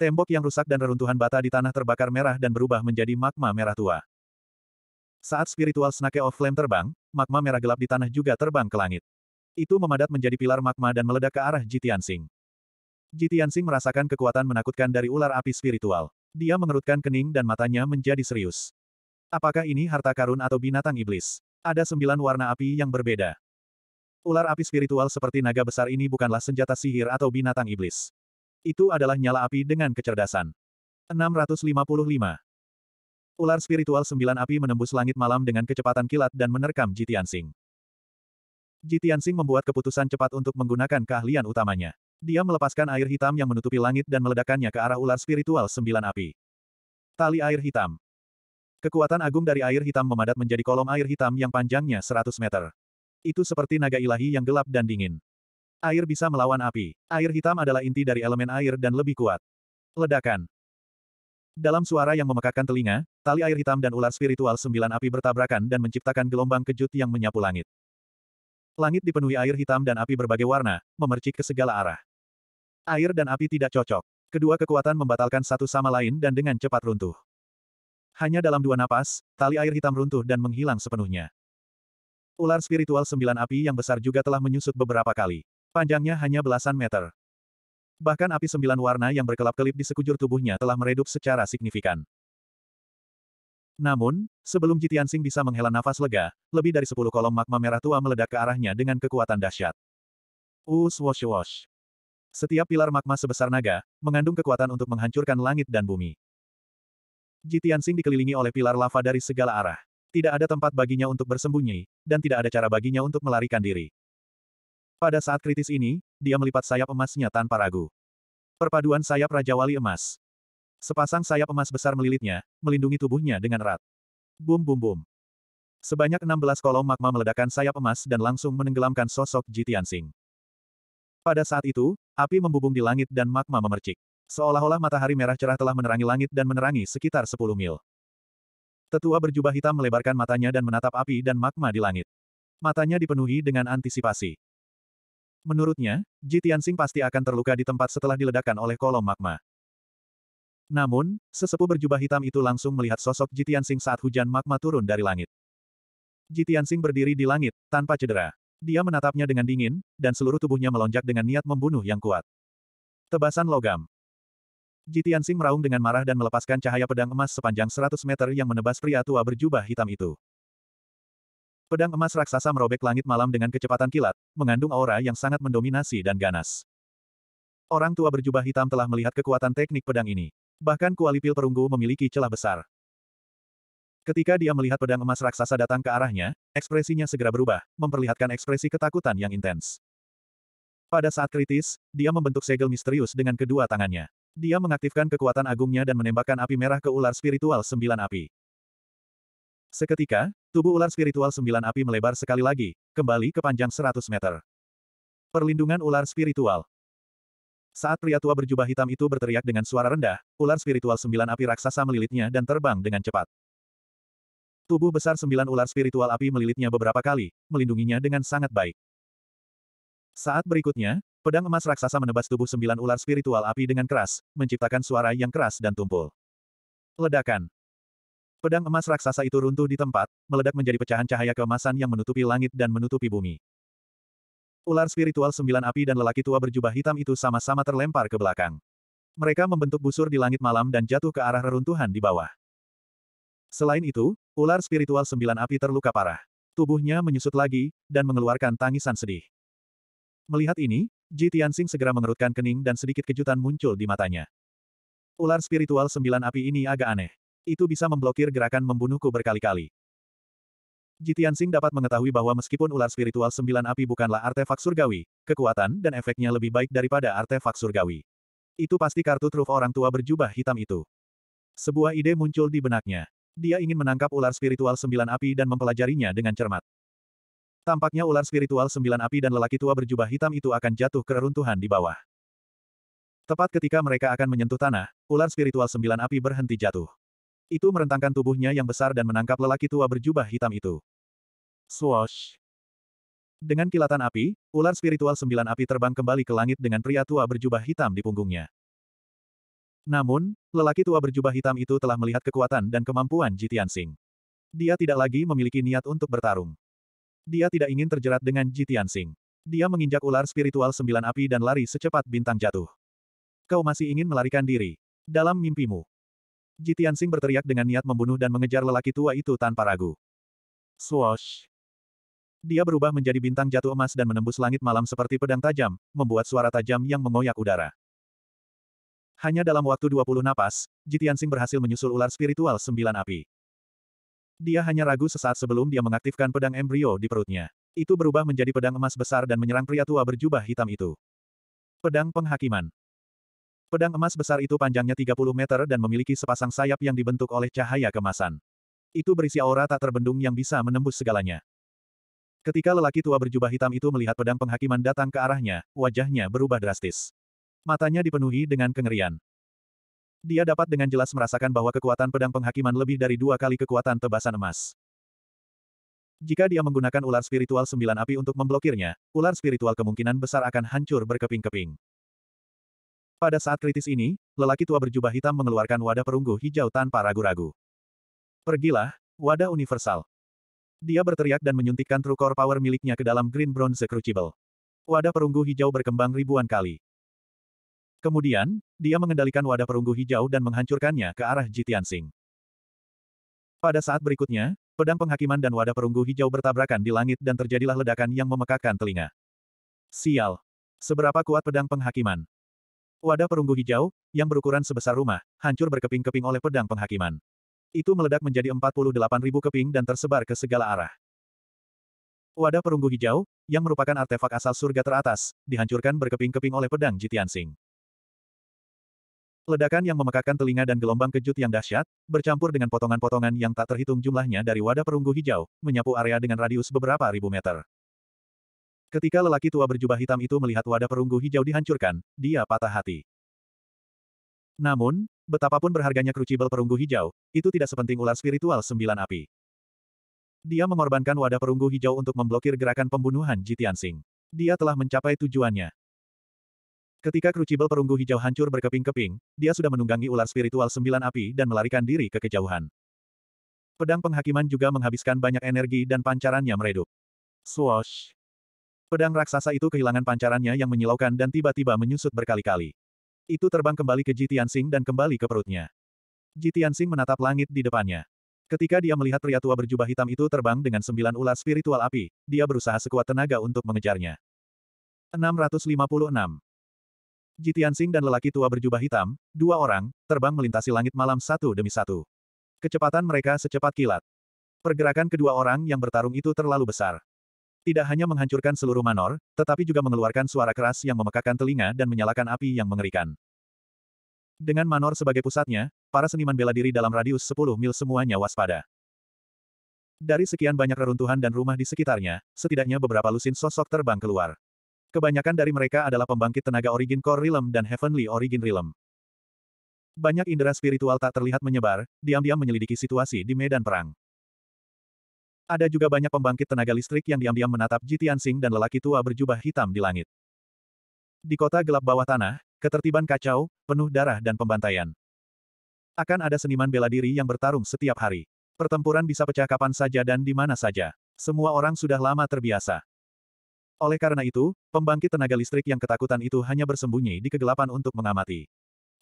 Tembok yang rusak dan reruntuhan bata di tanah terbakar merah dan berubah menjadi magma merah tua. Saat spiritual Snake of Flame terbang, magma merah gelap di tanah juga terbang ke langit. Itu memadat menjadi pilar magma dan meledak ke arah Jitian Sing. Jitian Sing merasakan kekuatan menakutkan dari ular api spiritual. Dia mengerutkan kening dan matanya menjadi serius. Apakah ini harta karun atau binatang iblis? Ada sembilan warna api yang berbeda. Ular api spiritual seperti naga besar ini bukanlah senjata sihir atau binatang iblis. Itu adalah nyala api dengan kecerdasan. 655. Ular spiritual sembilan api menembus langit malam dengan kecepatan kilat dan menerkam Jitian Jitiansing. Ji Tianxing membuat keputusan cepat untuk menggunakan keahlian utamanya. Dia melepaskan air hitam yang menutupi langit dan meledakannya ke arah ular spiritual sembilan api. Tali air hitam. Kekuatan agung dari air hitam memadat menjadi kolom air hitam yang panjangnya 100 meter. Itu seperti naga ilahi yang gelap dan dingin. Air bisa melawan api. Air hitam adalah inti dari elemen air dan lebih kuat. Ledakan. Dalam suara yang memekakkan telinga, tali air hitam dan ular spiritual sembilan api bertabrakan dan menciptakan gelombang kejut yang menyapu langit. Langit dipenuhi air hitam dan api berbagai warna, memercik ke segala arah. Air dan api tidak cocok. Kedua kekuatan membatalkan satu sama lain dan dengan cepat runtuh. Hanya dalam dua napas, tali air hitam runtuh dan menghilang sepenuhnya. Ular spiritual sembilan api yang besar juga telah menyusut beberapa kali. Panjangnya hanya belasan meter. Bahkan api sembilan warna yang berkelap-kelip di sekujur tubuhnya telah meredup secara signifikan. Namun, sebelum Jitian Sing bisa menghela nafas lega, lebih dari sepuluh kolom magma merah tua meledak ke arahnya dengan kekuatan dahsyat. Us wash wash. Setiap pilar magma sebesar naga, mengandung kekuatan untuk menghancurkan langit dan bumi. Jitian Sing dikelilingi oleh pilar lava dari segala arah. Tidak ada tempat baginya untuk bersembunyi, dan tidak ada cara baginya untuk melarikan diri. Pada saat kritis ini, dia melipat sayap emasnya tanpa ragu. Perpaduan sayap Raja Wali Emas, Sepasang sayap emas besar melilitnya, melindungi tubuhnya dengan erat. Bum bum bum. Sebanyak 16 kolom magma meledakkan sayap emas dan langsung menenggelamkan sosok Ji Tianxing. Pada saat itu, api membubung di langit dan magma memercik. Seolah-olah matahari merah cerah telah menerangi langit dan menerangi sekitar 10 mil. Tetua berjubah hitam melebarkan matanya dan menatap api dan magma di langit. Matanya dipenuhi dengan antisipasi. Menurutnya, Ji Tianxing pasti akan terluka di tempat setelah diledakkan oleh kolom magma. Namun, sesepuh berjubah hitam itu langsung melihat sosok Jitiansing saat hujan magma turun dari langit. Jitiansing berdiri di langit, tanpa cedera. Dia menatapnya dengan dingin, dan seluruh tubuhnya melonjak dengan niat membunuh yang kuat. Tebasan logam. Jitiansing meraung dengan marah dan melepaskan cahaya pedang emas sepanjang 100 meter yang menebas pria tua berjubah hitam itu. Pedang emas raksasa merobek langit malam dengan kecepatan kilat, mengandung aura yang sangat mendominasi dan ganas. Orang tua berjubah hitam telah melihat kekuatan teknik pedang ini. Bahkan kuali pil perunggu memiliki celah besar. Ketika dia melihat pedang emas raksasa datang ke arahnya, ekspresinya segera berubah, memperlihatkan ekspresi ketakutan yang intens. Pada saat kritis, dia membentuk segel misterius dengan kedua tangannya. Dia mengaktifkan kekuatan agungnya dan menembakkan api merah ke ular spiritual sembilan api. Seketika, tubuh ular spiritual sembilan api melebar sekali lagi, kembali ke panjang 100 meter. Perlindungan ular spiritual, saat pria tua berjubah hitam itu berteriak dengan suara rendah, ular spiritual sembilan api raksasa melilitnya dan terbang dengan cepat. Tubuh besar sembilan ular spiritual api melilitnya beberapa kali, melindunginya dengan sangat baik. Saat berikutnya, pedang emas raksasa menebas tubuh sembilan ular spiritual api dengan keras, menciptakan suara yang keras dan tumpul. Ledakan. Pedang emas raksasa itu runtuh di tempat, meledak menjadi pecahan cahaya keemasan yang menutupi langit dan menutupi bumi. Ular spiritual sembilan api dan lelaki tua berjubah hitam itu sama-sama terlempar ke belakang. Mereka membentuk busur di langit malam dan jatuh ke arah reruntuhan di bawah. Selain itu, ular spiritual sembilan api terluka parah. Tubuhnya menyusut lagi, dan mengeluarkan tangisan sedih. Melihat ini, Ji Tianxing segera mengerutkan kening dan sedikit kejutan muncul di matanya. Ular spiritual sembilan api ini agak aneh. Itu bisa memblokir gerakan membunuhku berkali-kali. Jitian Sing dapat mengetahui bahwa meskipun ular spiritual sembilan api bukanlah artefak surgawi, kekuatan dan efeknya lebih baik daripada artefak surgawi. Itu pasti kartu truf orang tua berjubah hitam itu. Sebuah ide muncul di benaknya. Dia ingin menangkap ular spiritual sembilan api dan mempelajarinya dengan cermat. Tampaknya ular spiritual sembilan api dan lelaki tua berjubah hitam itu akan jatuh ke reruntuhan di bawah. Tepat ketika mereka akan menyentuh tanah, ular spiritual sembilan api berhenti jatuh. Itu merentangkan tubuhnya yang besar dan menangkap lelaki tua berjubah hitam itu. Swoosh! Dengan kilatan api, ular spiritual sembilan api terbang kembali ke langit dengan pria tua berjubah hitam di punggungnya. Namun, lelaki tua berjubah hitam itu telah melihat kekuatan dan kemampuan Jitian Sing. Dia tidak lagi memiliki niat untuk bertarung. Dia tidak ingin terjerat dengan Jitian Sing. Dia menginjak ular spiritual sembilan api dan lari secepat bintang jatuh. Kau masih ingin melarikan diri. Dalam mimpimu, Ji Tianxing berteriak dengan niat membunuh dan mengejar lelaki tua itu tanpa ragu. Swoosh! Dia berubah menjadi bintang jatuh emas dan menembus langit malam seperti pedang tajam, membuat suara tajam yang mengoyak udara. Hanya dalam waktu 20 napas, Ji Tianxing berhasil menyusul ular spiritual sembilan api. Dia hanya ragu sesaat sebelum dia mengaktifkan pedang embrio di perutnya. Itu berubah menjadi pedang emas besar dan menyerang pria tua berjubah hitam itu. Pedang Penghakiman Pedang emas besar itu panjangnya 30 meter dan memiliki sepasang sayap yang dibentuk oleh cahaya kemasan. Itu berisi aura tak terbendung yang bisa menembus segalanya. Ketika lelaki tua berjubah hitam itu melihat pedang penghakiman datang ke arahnya, wajahnya berubah drastis. Matanya dipenuhi dengan kengerian. Dia dapat dengan jelas merasakan bahwa kekuatan pedang penghakiman lebih dari dua kali kekuatan tebasan emas. Jika dia menggunakan ular spiritual sembilan api untuk memblokirnya, ular spiritual kemungkinan besar akan hancur berkeping-keping. Pada saat kritis ini, lelaki tua berjubah hitam mengeluarkan wadah perunggu hijau tanpa ragu-ragu. Pergilah, wadah universal. Dia berteriak dan menyuntikkan true core power miliknya ke dalam Green Bronze Crucible. Wadah perunggu hijau berkembang ribuan kali. Kemudian, dia mengendalikan wadah perunggu hijau dan menghancurkannya ke arah Jitian Sing. Pada saat berikutnya, pedang penghakiman dan wadah perunggu hijau bertabrakan di langit dan terjadilah ledakan yang memekakan telinga. Sial! Seberapa kuat pedang penghakiman? Wadah perunggu hijau, yang berukuran sebesar rumah, hancur berkeping-keping oleh pedang penghakiman. Itu meledak menjadi ribu keping dan tersebar ke segala arah. Wadah perunggu hijau, yang merupakan artefak asal surga teratas, dihancurkan berkeping-keping oleh pedang Jitian Sing. Ledakan yang memekakan telinga dan gelombang kejut yang dahsyat, bercampur dengan potongan-potongan yang tak terhitung jumlahnya dari wadah perunggu hijau, menyapu area dengan radius beberapa ribu meter. Ketika lelaki tua berjubah hitam itu melihat wadah perunggu hijau dihancurkan, dia patah hati. Namun, betapapun berharganya krucibel perunggu hijau, itu tidak sepenting ular spiritual sembilan api. Dia mengorbankan wadah perunggu hijau untuk memblokir gerakan pembunuhan Jitian Sing. Dia telah mencapai tujuannya. Ketika krucibel perunggu hijau hancur berkeping-keping, dia sudah menunggangi ular spiritual sembilan api dan melarikan diri ke kejauhan. Pedang penghakiman juga menghabiskan banyak energi dan pancarannya meredup. Swosh. Pedang raksasa itu kehilangan pancarannya yang menyilaukan dan tiba-tiba menyusut berkali-kali. Itu terbang kembali ke Jitian Sing dan kembali ke perutnya. Jitian Sing menatap langit di depannya. Ketika dia melihat pria tua berjubah hitam itu terbang dengan sembilan ular spiritual api, dia berusaha sekuat tenaga untuk mengejarnya. 656. Jitian Sing dan lelaki tua berjubah hitam, dua orang, terbang melintasi langit malam satu demi satu. Kecepatan mereka secepat kilat. Pergerakan kedua orang yang bertarung itu terlalu besar. Tidak hanya menghancurkan seluruh manor, tetapi juga mengeluarkan suara keras yang memekakan telinga dan menyalakan api yang mengerikan. Dengan manor sebagai pusatnya, para seniman bela diri dalam radius 10 mil semuanya waspada. Dari sekian banyak reruntuhan dan rumah di sekitarnya, setidaknya beberapa lusin sosok terbang keluar. Kebanyakan dari mereka adalah pembangkit tenaga Origin Core Realm dan Heavenly Origin Realm. Banyak indera spiritual tak terlihat menyebar, diam-diam menyelidiki situasi di medan perang. Ada juga banyak pembangkit tenaga listrik yang diam-diam menatap Jitiansing dan lelaki tua berjubah hitam di langit. Di kota gelap bawah tanah, ketertiban kacau, penuh darah dan pembantaian. Akan ada seniman bela diri yang bertarung setiap hari. Pertempuran bisa pecah kapan saja dan di mana saja. Semua orang sudah lama terbiasa. Oleh karena itu, pembangkit tenaga listrik yang ketakutan itu hanya bersembunyi di kegelapan untuk mengamati.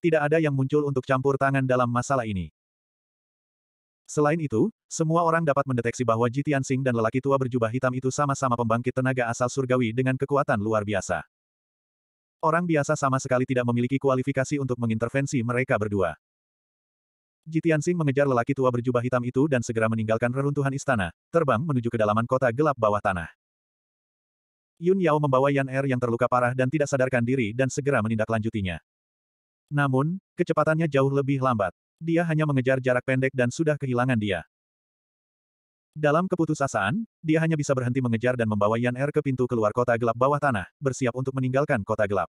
Tidak ada yang muncul untuk campur tangan dalam masalah ini. Selain itu, semua orang dapat mendeteksi bahwa Ji Tianxing dan lelaki tua berjubah hitam itu sama-sama pembangkit tenaga asal surgawi dengan kekuatan luar biasa. Orang biasa sama sekali tidak memiliki kualifikasi untuk mengintervensi mereka berdua. Ji Tianxing mengejar lelaki tua berjubah hitam itu dan segera meninggalkan reruntuhan istana, terbang menuju kedalaman kota gelap bawah tanah. Yun Yao membawa Yan Er yang terluka parah dan tidak sadarkan diri dan segera menindaklanjutinya. Namun, kecepatannya jauh lebih lambat. Dia hanya mengejar jarak pendek dan sudah kehilangan dia. Dalam keputusasaan, dia hanya bisa berhenti mengejar dan membawa Yan Er ke pintu keluar kota gelap bawah tanah, bersiap untuk meninggalkan kota gelap.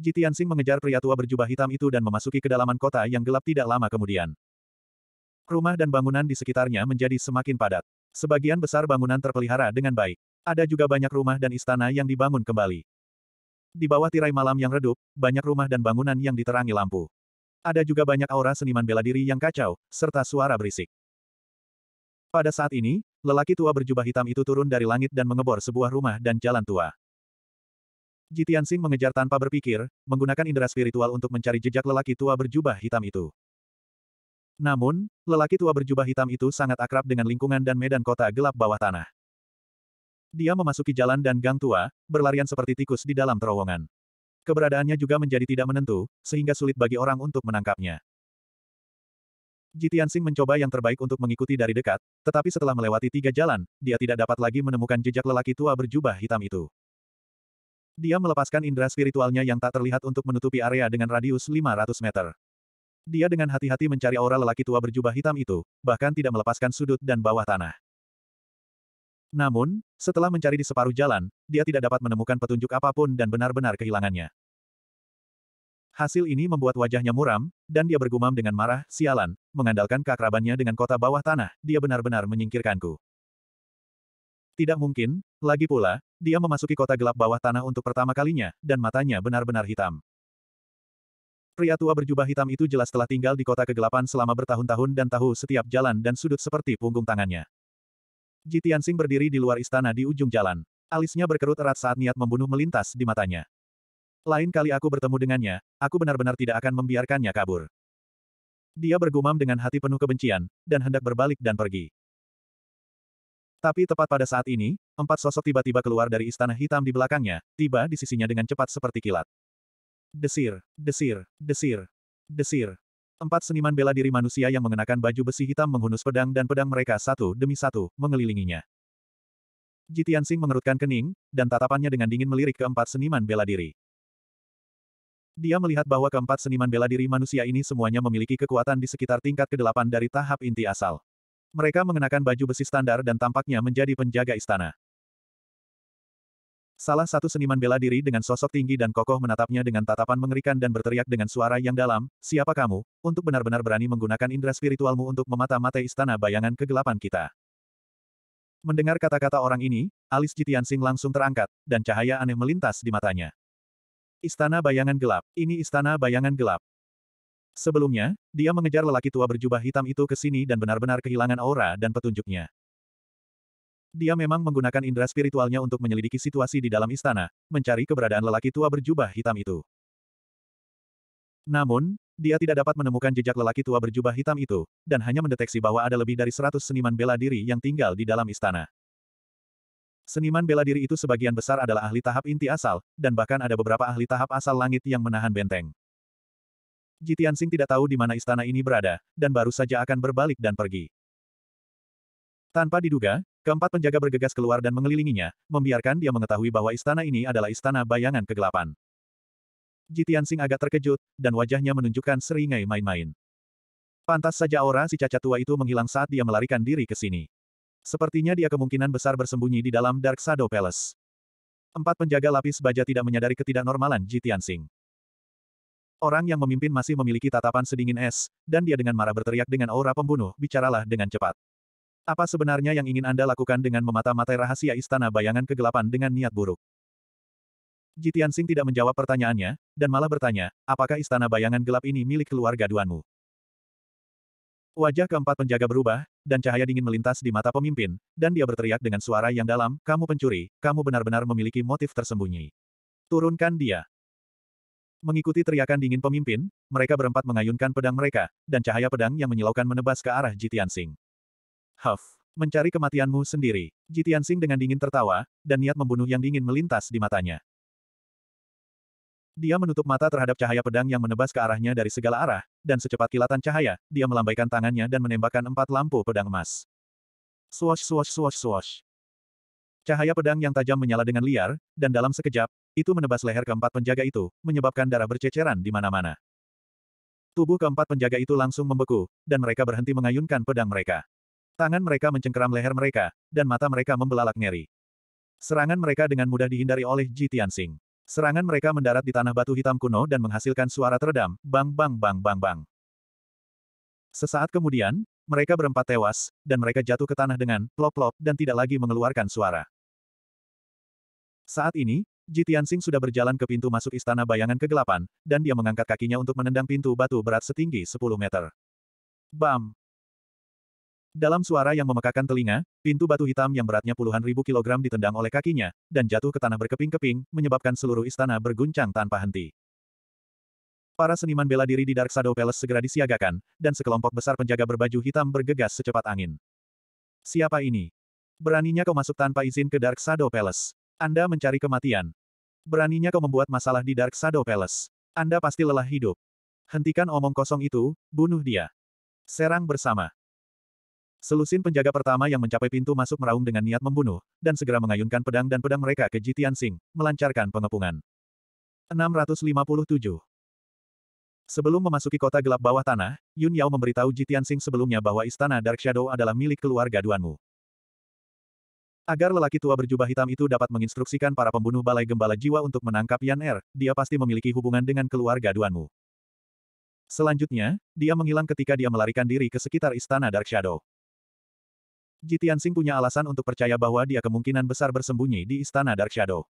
Jitian Sing mengejar pria tua berjubah hitam itu dan memasuki kedalaman kota yang gelap tidak lama kemudian. Rumah dan bangunan di sekitarnya menjadi semakin padat. Sebagian besar bangunan terpelihara dengan baik. Ada juga banyak rumah dan istana yang dibangun kembali. Di bawah tirai malam yang redup, banyak rumah dan bangunan yang diterangi lampu. Ada juga banyak aura seniman bela diri yang kacau, serta suara berisik. Pada saat ini, lelaki tua berjubah hitam itu turun dari langit dan mengebor sebuah rumah dan jalan tua. Jitian Sing mengejar tanpa berpikir, menggunakan indera spiritual untuk mencari jejak lelaki tua berjubah hitam itu. Namun, lelaki tua berjubah hitam itu sangat akrab dengan lingkungan dan medan kota gelap bawah tanah. Dia memasuki jalan dan gang tua, berlarian seperti tikus di dalam terowongan. Keberadaannya juga menjadi tidak menentu, sehingga sulit bagi orang untuk menangkapnya. Jitian Sing mencoba yang terbaik untuk mengikuti dari dekat, tetapi setelah melewati tiga jalan, dia tidak dapat lagi menemukan jejak lelaki tua berjubah hitam itu. Dia melepaskan indera spiritualnya yang tak terlihat untuk menutupi area dengan radius 500 meter. Dia dengan hati-hati mencari aura lelaki tua berjubah hitam itu, bahkan tidak melepaskan sudut dan bawah tanah. Namun, setelah mencari di separuh jalan, dia tidak dapat menemukan petunjuk apapun dan benar-benar kehilangannya. Hasil ini membuat wajahnya muram, dan dia bergumam dengan marah, sialan, mengandalkan keakrabannya dengan kota bawah tanah, dia benar-benar menyingkirkanku. Tidak mungkin, lagi pula, dia memasuki kota gelap bawah tanah untuk pertama kalinya, dan matanya benar-benar hitam. Pria tua berjubah hitam itu jelas telah tinggal di kota kegelapan selama bertahun-tahun dan tahu setiap jalan dan sudut seperti punggung tangannya. Ji Tianxing berdiri di luar istana di ujung jalan. Alisnya berkerut erat saat niat membunuh melintas di matanya. Lain kali aku bertemu dengannya, aku benar-benar tidak akan membiarkannya kabur. Dia bergumam dengan hati penuh kebencian, dan hendak berbalik dan pergi. Tapi tepat pada saat ini, empat sosok tiba-tiba keluar dari istana hitam di belakangnya, tiba di sisinya dengan cepat seperti kilat. Desir, desir, desir, desir. Empat seniman bela diri manusia yang mengenakan baju besi hitam menghunus pedang dan pedang mereka satu demi satu, mengelilinginya. Jitian Sing mengerutkan kening, dan tatapannya dengan dingin melirik keempat seniman bela diri. Dia melihat bahwa keempat seniman bela diri manusia ini semuanya memiliki kekuatan di sekitar tingkat ke-8 dari tahap inti asal. Mereka mengenakan baju besi standar dan tampaknya menjadi penjaga istana. Salah satu seniman bela diri dengan sosok tinggi dan kokoh menatapnya dengan tatapan mengerikan dan berteriak dengan suara yang dalam, siapa kamu, untuk benar-benar berani menggunakan indera spiritualmu untuk memata-matai istana bayangan kegelapan kita. Mendengar kata-kata orang ini, alis Jitian Sing langsung terangkat, dan cahaya aneh melintas di matanya. Istana bayangan gelap, ini istana bayangan gelap. Sebelumnya, dia mengejar lelaki tua berjubah hitam itu ke sini dan benar-benar kehilangan aura dan petunjuknya. Dia memang menggunakan indera spiritualnya untuk menyelidiki situasi di dalam istana, mencari keberadaan lelaki tua berjubah hitam itu. Namun, dia tidak dapat menemukan jejak lelaki tua berjubah hitam itu, dan hanya mendeteksi bahwa ada lebih dari seratus seniman bela diri yang tinggal di dalam istana. Seniman bela diri itu sebagian besar adalah ahli tahap inti asal, dan bahkan ada beberapa ahli tahap asal langit yang menahan benteng. Jitian Sing tidak tahu di mana istana ini berada, dan baru saja akan berbalik dan pergi. Tanpa diduga, Keempat penjaga bergegas keluar dan mengelilinginya, membiarkan dia mengetahui bahwa istana ini adalah istana bayangan kegelapan. Jitian Sing agak terkejut, dan wajahnya menunjukkan seringai main-main. Pantas saja aura si cacat tua itu menghilang saat dia melarikan diri ke sini. Sepertinya dia kemungkinan besar bersembunyi di dalam Dark Shadow Palace. Empat penjaga lapis baja tidak menyadari ketidaknormalan Jitian Sing. Orang yang memimpin masih memiliki tatapan sedingin es, dan dia dengan marah berteriak dengan aura pembunuh, bicaralah dengan cepat. Apa sebenarnya yang ingin Anda lakukan dengan memata-matai rahasia istana bayangan kegelapan dengan niat buruk? Jitian Sing tidak menjawab pertanyaannya, dan malah bertanya, apakah istana bayangan gelap ini milik keluarga Duanmu? Wajah keempat penjaga berubah, dan cahaya dingin melintas di mata pemimpin, dan dia berteriak dengan suara yang dalam, kamu pencuri, kamu benar-benar memiliki motif tersembunyi. Turunkan dia. Mengikuti teriakan dingin pemimpin, mereka berempat mengayunkan pedang mereka, dan cahaya pedang yang menyilaukan menebas ke arah Jitian Singh. Huff, mencari kematianmu sendiri. Jitian Sing dengan dingin tertawa, dan niat membunuh yang dingin melintas di matanya. Dia menutup mata terhadap cahaya pedang yang menebas ke arahnya dari segala arah, dan secepat kilatan cahaya, dia melambaikan tangannya dan menembakkan empat lampu pedang emas. Swash swash swash swash. Cahaya pedang yang tajam menyala dengan liar, dan dalam sekejap, itu menebas leher keempat penjaga itu, menyebabkan darah berceceran di mana-mana. Tubuh keempat penjaga itu langsung membeku, dan mereka berhenti mengayunkan pedang mereka. Tangan mereka mencengkeram leher mereka, dan mata mereka membelalak ngeri. Serangan mereka dengan mudah dihindari oleh Ji Tianxing. Serangan mereka mendarat di tanah batu hitam kuno dan menghasilkan suara teredam, bang bang bang bang bang. Sesaat kemudian, mereka berempat tewas, dan mereka jatuh ke tanah dengan plop-plop dan tidak lagi mengeluarkan suara. Saat ini, Ji Tianxing sudah berjalan ke pintu masuk istana bayangan kegelapan, dan dia mengangkat kakinya untuk menendang pintu batu berat setinggi 10 meter. Bam! Dalam suara yang memekakan telinga, pintu batu hitam yang beratnya puluhan ribu kilogram ditendang oleh kakinya, dan jatuh ke tanah berkeping-keping, menyebabkan seluruh istana berguncang tanpa henti. Para seniman bela diri di Dark Shadow Palace segera disiagakan, dan sekelompok besar penjaga berbaju hitam bergegas secepat angin. Siapa ini? Beraninya kau masuk tanpa izin ke Dark Shadow Palace. Anda mencari kematian. Beraninya kau membuat masalah di Dark Shadow Palace. Anda pasti lelah hidup. Hentikan omong kosong itu, bunuh dia. Serang bersama. Selusin penjaga pertama yang mencapai pintu masuk meraung dengan niat membunuh, dan segera mengayunkan pedang dan pedang mereka ke Jitian Sing, melancarkan pengepungan. 657 Sebelum memasuki kota gelap bawah tanah, Yun Yao memberitahu Jitian Sing sebelumnya bahwa istana Dark Shadow adalah milik keluarga Duanmu. Agar lelaki tua berjubah hitam itu dapat menginstruksikan para pembunuh balai gembala jiwa untuk menangkap Yan Er, dia pasti memiliki hubungan dengan keluarga Duanmu. Selanjutnya, dia menghilang ketika dia melarikan diri ke sekitar istana Dark Shadow. Jitian Sing punya alasan untuk percaya bahwa dia kemungkinan besar bersembunyi di Istana Dark Shadow.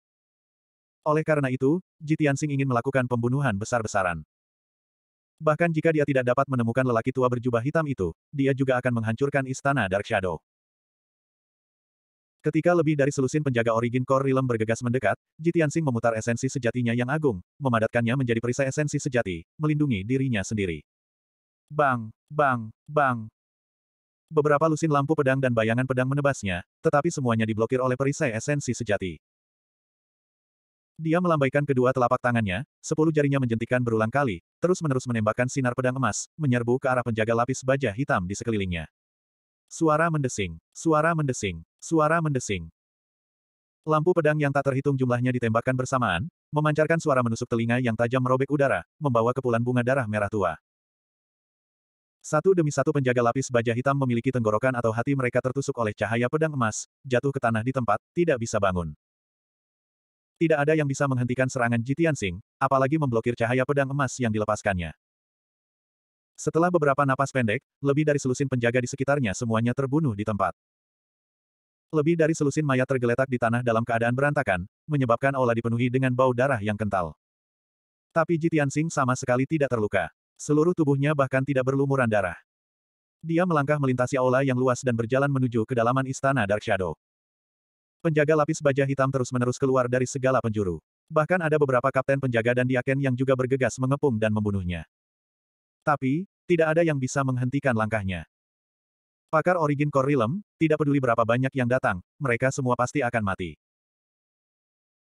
Oleh karena itu, Jitian Sing ingin melakukan pembunuhan besar-besaran. Bahkan jika dia tidak dapat menemukan lelaki tua berjubah hitam itu, dia juga akan menghancurkan Istana Dark Shadow. Ketika lebih dari selusin penjaga origin core realm bergegas mendekat, Jitian Sing memutar esensi sejatinya yang agung, memadatkannya menjadi perisai esensi sejati, melindungi dirinya sendiri. Bang, bang, bang, Beberapa lusin lampu pedang dan bayangan pedang menebasnya, tetapi semuanya diblokir oleh perisai esensi sejati. Dia melambaikan kedua telapak tangannya, sepuluh jarinya menjentikan berulang kali, terus-menerus menembakkan sinar pedang emas, menyerbu ke arah penjaga lapis baja hitam di sekelilingnya. Suara mendesing, suara mendesing, suara mendesing. Lampu pedang yang tak terhitung jumlahnya ditembakkan bersamaan, memancarkan suara menusuk telinga yang tajam merobek udara, membawa kepulan bunga darah merah tua. Satu demi satu penjaga lapis baja hitam memiliki tenggorokan atau hati mereka tertusuk oleh cahaya pedang emas, jatuh ke tanah di tempat, tidak bisa bangun. Tidak ada yang bisa menghentikan serangan Jitian Sing, apalagi memblokir cahaya pedang emas yang dilepaskannya. Setelah beberapa napas pendek, lebih dari selusin penjaga di sekitarnya semuanya terbunuh di tempat. Lebih dari selusin mayat tergeletak di tanah dalam keadaan berantakan, menyebabkan aula dipenuhi dengan bau darah yang kental. Tapi Jitian Sing sama sekali tidak terluka. Seluruh tubuhnya bahkan tidak berlumuran darah. Dia melangkah melintasi aula yang luas dan berjalan menuju kedalaman istana Dark Shadow. Penjaga lapis baja hitam terus-menerus keluar dari segala penjuru. Bahkan ada beberapa kapten penjaga dan diaken yang juga bergegas mengepung dan membunuhnya. Tapi, tidak ada yang bisa menghentikan langkahnya. Pakar origin Korilem, tidak peduli berapa banyak yang datang, mereka semua pasti akan mati.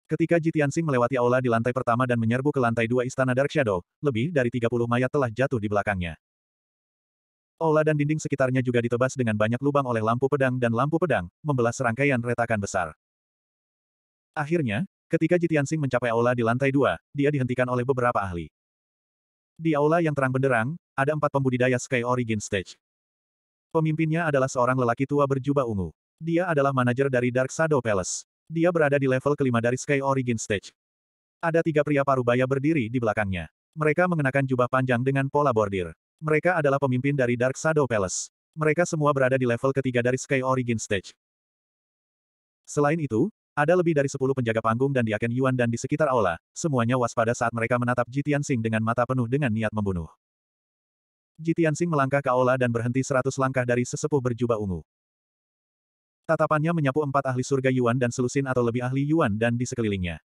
Ketika Jitian Sing melewati aula di lantai pertama dan menyerbu ke lantai dua Istana Dark Shadow, lebih dari 30 mayat telah jatuh di belakangnya. Aula dan dinding sekitarnya juga ditebas dengan banyak lubang oleh lampu pedang dan lampu pedang, membelah serangkaian retakan besar. Akhirnya, ketika Jitian Sing mencapai aula di lantai dua, dia dihentikan oleh beberapa ahli. Di aula yang terang benderang, ada empat pembudidaya Sky Origin Stage. Pemimpinnya adalah seorang lelaki tua berjubah ungu. Dia adalah manajer dari Dark Shadow Palace. Dia berada di level kelima dari Sky Origin Stage. Ada tiga pria parubaya berdiri di belakangnya. Mereka mengenakan jubah panjang dengan pola bordir. Mereka adalah pemimpin dari Dark Shadow Palace. Mereka semua berada di level ketiga dari Sky Origin Stage. Selain itu, ada lebih dari sepuluh penjaga panggung dan diaken Yuan dan di sekitar aula, semuanya waspada saat mereka menatap Jitian Sing dengan mata penuh dengan niat membunuh. Jitian Sing melangkah ke aula dan berhenti seratus langkah dari sesepuh berjubah ungu. Tatapannya menyapu empat ahli surga Yuan dan selusin atau lebih ahli Yuan dan di sekelilingnya.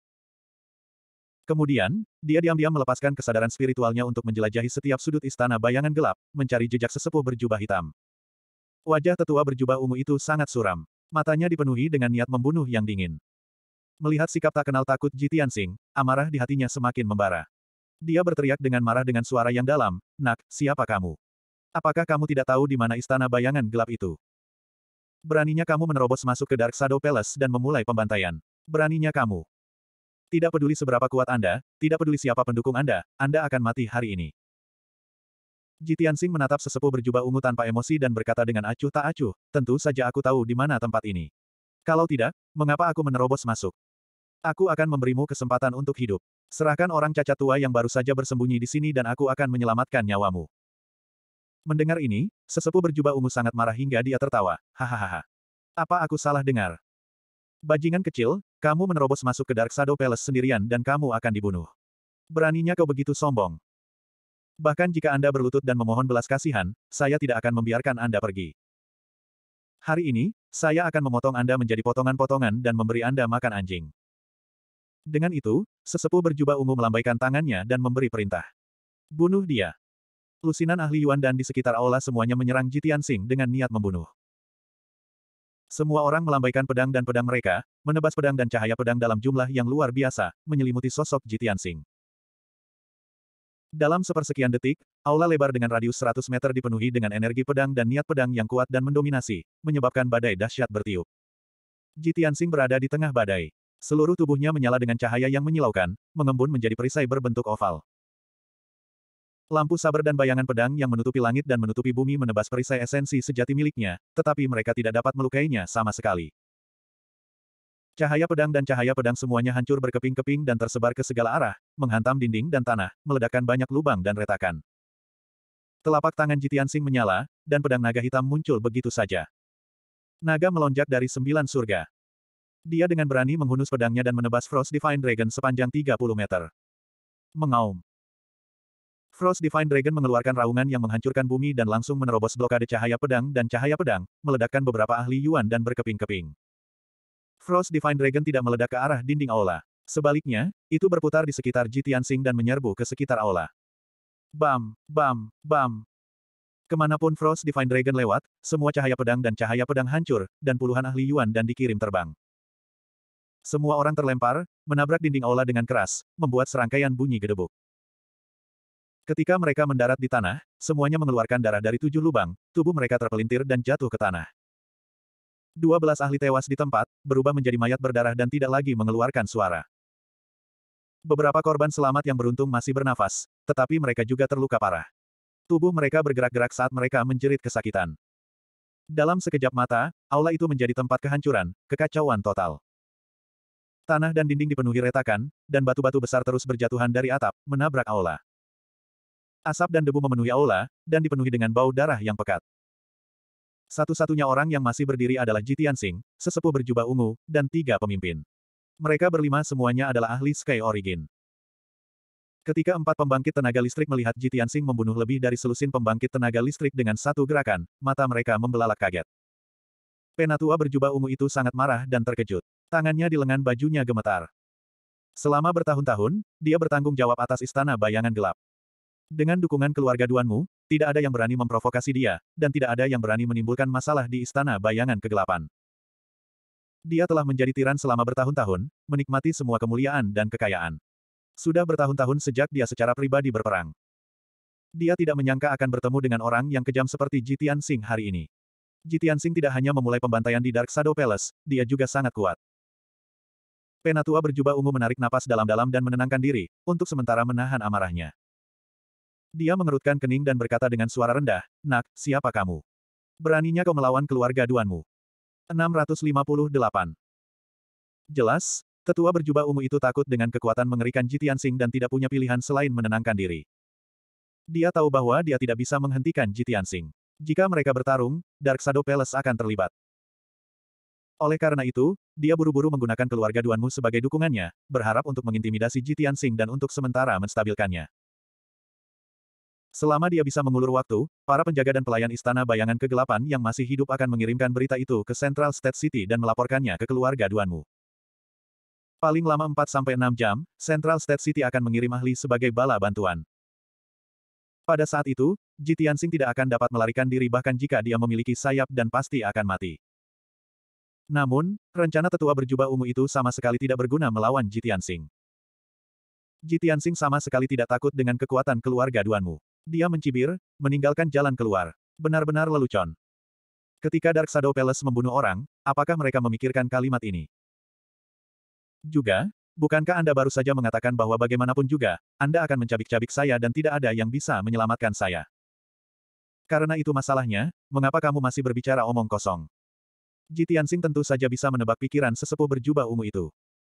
Kemudian, dia diam-diam melepaskan kesadaran spiritualnya untuk menjelajahi setiap sudut istana bayangan gelap, mencari jejak sesepuh berjubah hitam. Wajah tetua berjubah ungu itu sangat suram. Matanya dipenuhi dengan niat membunuh yang dingin. Melihat sikap tak kenal takut Ji Tianxing, amarah di hatinya semakin membara. Dia berteriak dengan marah dengan suara yang dalam, Nak, siapa kamu? Apakah kamu tidak tahu di mana istana bayangan gelap itu? Beraninya kamu menerobos masuk ke Dark Shadow Palace dan memulai pembantaian. Beraninya kamu. Tidak peduli seberapa kuat Anda, tidak peduli siapa pendukung Anda, Anda akan mati hari ini. Jitian Sing menatap sesepuh berjubah ungu tanpa emosi dan berkata dengan acuh tak acuh, tentu saja aku tahu di mana tempat ini. Kalau tidak, mengapa aku menerobos masuk? Aku akan memberimu kesempatan untuk hidup. Serahkan orang cacat tua yang baru saja bersembunyi di sini dan aku akan menyelamatkan nyawamu. Mendengar ini, sesepuh berjubah ungu sangat marah hingga dia tertawa. Hahaha. Apa aku salah dengar? Bajingan kecil, kamu menerobos masuk ke Dark Shadow Palace sendirian dan kamu akan dibunuh. Beraninya kau begitu sombong. Bahkan jika Anda berlutut dan memohon belas kasihan, saya tidak akan membiarkan Anda pergi. Hari ini, saya akan memotong Anda menjadi potongan-potongan dan memberi Anda makan anjing. Dengan itu, sesepuh berjubah ungu melambaikan tangannya dan memberi perintah. Bunuh dia. Lusinan ahli Yuan dan di sekitar aula semuanya menyerang Jitian Sing dengan niat membunuh. Semua orang melambaikan pedang dan pedang mereka, menebas pedang dan cahaya pedang dalam jumlah yang luar biasa, menyelimuti sosok Jitian Sing. Dalam sepersekian detik, aula lebar dengan radius 100 meter dipenuhi dengan energi pedang dan niat pedang yang kuat dan mendominasi, menyebabkan badai dahsyat bertiup. Jitian Sing berada di tengah badai. Seluruh tubuhnya menyala dengan cahaya yang menyilaukan, mengembun menjadi perisai berbentuk oval. Lampu sabar dan bayangan pedang yang menutupi langit dan menutupi bumi menebas perisai esensi sejati miliknya, tetapi mereka tidak dapat melukainya sama sekali. Cahaya pedang dan cahaya pedang semuanya hancur berkeping-keping dan tersebar ke segala arah, menghantam dinding dan tanah, meledakkan banyak lubang dan retakan. Telapak tangan Jitian Sing menyala, dan pedang naga hitam muncul begitu saja. Naga melonjak dari sembilan surga. Dia dengan berani menghunus pedangnya dan menebas Frost Divine Dragon sepanjang 30 meter. Mengaum. Frost Divine Dragon mengeluarkan raungan yang menghancurkan bumi dan langsung menerobos blokade cahaya pedang dan cahaya pedang, meledakkan beberapa ahli Yuan dan berkeping-keping. Frost Divine Dragon tidak meledak ke arah dinding aula. Sebaliknya, itu berputar di sekitar Ji Tianxing dan menyerbu ke sekitar aula. Bam, bam, bam. Kemanapun Frost Divine Dragon lewat, semua cahaya pedang dan cahaya pedang hancur, dan puluhan ahli Yuan dan dikirim terbang. Semua orang terlempar, menabrak dinding aula dengan keras, membuat serangkaian bunyi gedebuk. Ketika mereka mendarat di tanah, semuanya mengeluarkan darah dari tujuh lubang, tubuh mereka terpelintir dan jatuh ke tanah. Dua belas ahli tewas di tempat, berubah menjadi mayat berdarah dan tidak lagi mengeluarkan suara. Beberapa korban selamat yang beruntung masih bernafas, tetapi mereka juga terluka parah. Tubuh mereka bergerak-gerak saat mereka menjerit kesakitan. Dalam sekejap mata, aula itu menjadi tempat kehancuran, kekacauan total. Tanah dan dinding dipenuhi retakan, dan batu-batu besar terus berjatuhan dari atap, menabrak aula. Asap dan debu memenuhi aula, dan dipenuhi dengan bau darah yang pekat. Satu-satunya orang yang masih berdiri adalah Jitian Singh, sesepuh berjubah ungu, dan tiga pemimpin. Mereka berlima semuanya adalah ahli Sky Origin. Ketika empat pembangkit tenaga listrik melihat Jitian Singh membunuh lebih dari selusin pembangkit tenaga listrik dengan satu gerakan, mata mereka membelalak kaget. Penatua berjubah ungu itu sangat marah dan terkejut. Tangannya di lengan bajunya gemetar. Selama bertahun-tahun, dia bertanggung jawab atas istana bayangan gelap. Dengan dukungan keluarga Duanmu, tidak ada yang berani memprovokasi dia, dan tidak ada yang berani menimbulkan masalah di istana bayangan kegelapan. Dia telah menjadi tiran selama bertahun-tahun, menikmati semua kemuliaan dan kekayaan. Sudah bertahun-tahun sejak dia secara pribadi berperang. Dia tidak menyangka akan bertemu dengan orang yang kejam seperti Jitian Singh hari ini. Jitian Singh tidak hanya memulai pembantaian di Dark Shadow Palace, dia juga sangat kuat. Penatua berjubah ungu menarik napas dalam-dalam dan menenangkan diri, untuk sementara menahan amarahnya. Dia mengerutkan kening dan berkata dengan suara rendah, Nak, siapa kamu? Beraninya kau melawan keluarga Duanmu. 658. Jelas, tetua berjubah ungu itu takut dengan kekuatan mengerikan Jitian Sing dan tidak punya pilihan selain menenangkan diri. Dia tahu bahwa dia tidak bisa menghentikan Jitian Sing. Jika mereka bertarung, Dark Shadow Palace akan terlibat. Oleh karena itu, dia buru-buru menggunakan keluarga Duanmu sebagai dukungannya, berharap untuk mengintimidasi Jitian Sing dan untuk sementara menstabilkannya. Selama dia bisa mengulur waktu, para penjaga dan pelayan istana bayangan kegelapan yang masih hidup akan mengirimkan berita itu ke Central State City dan melaporkannya ke keluarga Duanmu. Paling lama 4-6 jam, Central State City akan mengirim ahli sebagai bala bantuan. Pada saat itu, Jitiansing tidak akan dapat melarikan diri bahkan jika dia memiliki sayap dan pasti akan mati. Namun, rencana tetua berjubah ungu itu sama sekali tidak berguna melawan Jitiansing. Jitiansing sama sekali tidak takut dengan kekuatan keluarga Duanmu. Dia mencibir, meninggalkan jalan keluar. Benar-benar lelucon. Ketika Dark Shadow Palace membunuh orang, apakah mereka memikirkan kalimat ini? Juga, bukankah Anda baru saja mengatakan bahwa bagaimanapun juga, Anda akan mencabik-cabik saya dan tidak ada yang bisa menyelamatkan saya? Karena itu masalahnya, mengapa kamu masih berbicara omong kosong? Jitiansing tentu saja bisa menebak pikiran sesepuh berjubah ungu itu.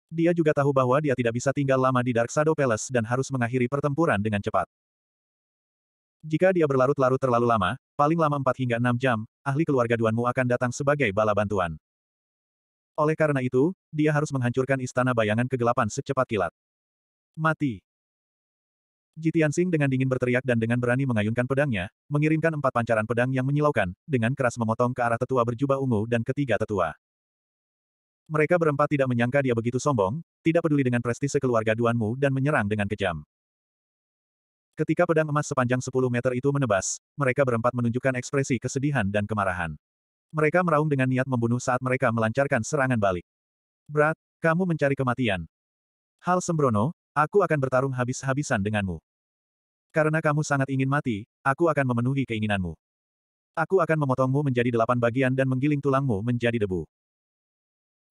Dia juga tahu bahwa dia tidak bisa tinggal lama di Dark Shadow Palace dan harus mengakhiri pertempuran dengan cepat. Jika dia berlarut-larut terlalu lama, paling lama 4 hingga 6 jam, ahli keluarga Duanmu akan datang sebagai bala bantuan. Oleh karena itu, dia harus menghancurkan istana bayangan kegelapan secepat kilat. Mati. Jitian Sing dengan dingin berteriak dan dengan berani mengayunkan pedangnya, mengirimkan empat pancaran pedang yang menyilaukan, dengan keras memotong ke arah tetua berjubah ungu dan ketiga tetua. Mereka berempat tidak menyangka dia begitu sombong, tidak peduli dengan prestise keluarga Duanmu dan menyerang dengan kejam. Ketika pedang emas sepanjang 10 meter itu menebas, mereka berempat menunjukkan ekspresi kesedihan dan kemarahan. Mereka meraung dengan niat membunuh saat mereka melancarkan serangan balik. Brat, kamu mencari kematian. Hal sembrono, aku akan bertarung habis-habisan denganmu. Karena kamu sangat ingin mati, aku akan memenuhi keinginanmu. Aku akan memotongmu menjadi delapan bagian dan menggiling tulangmu menjadi debu.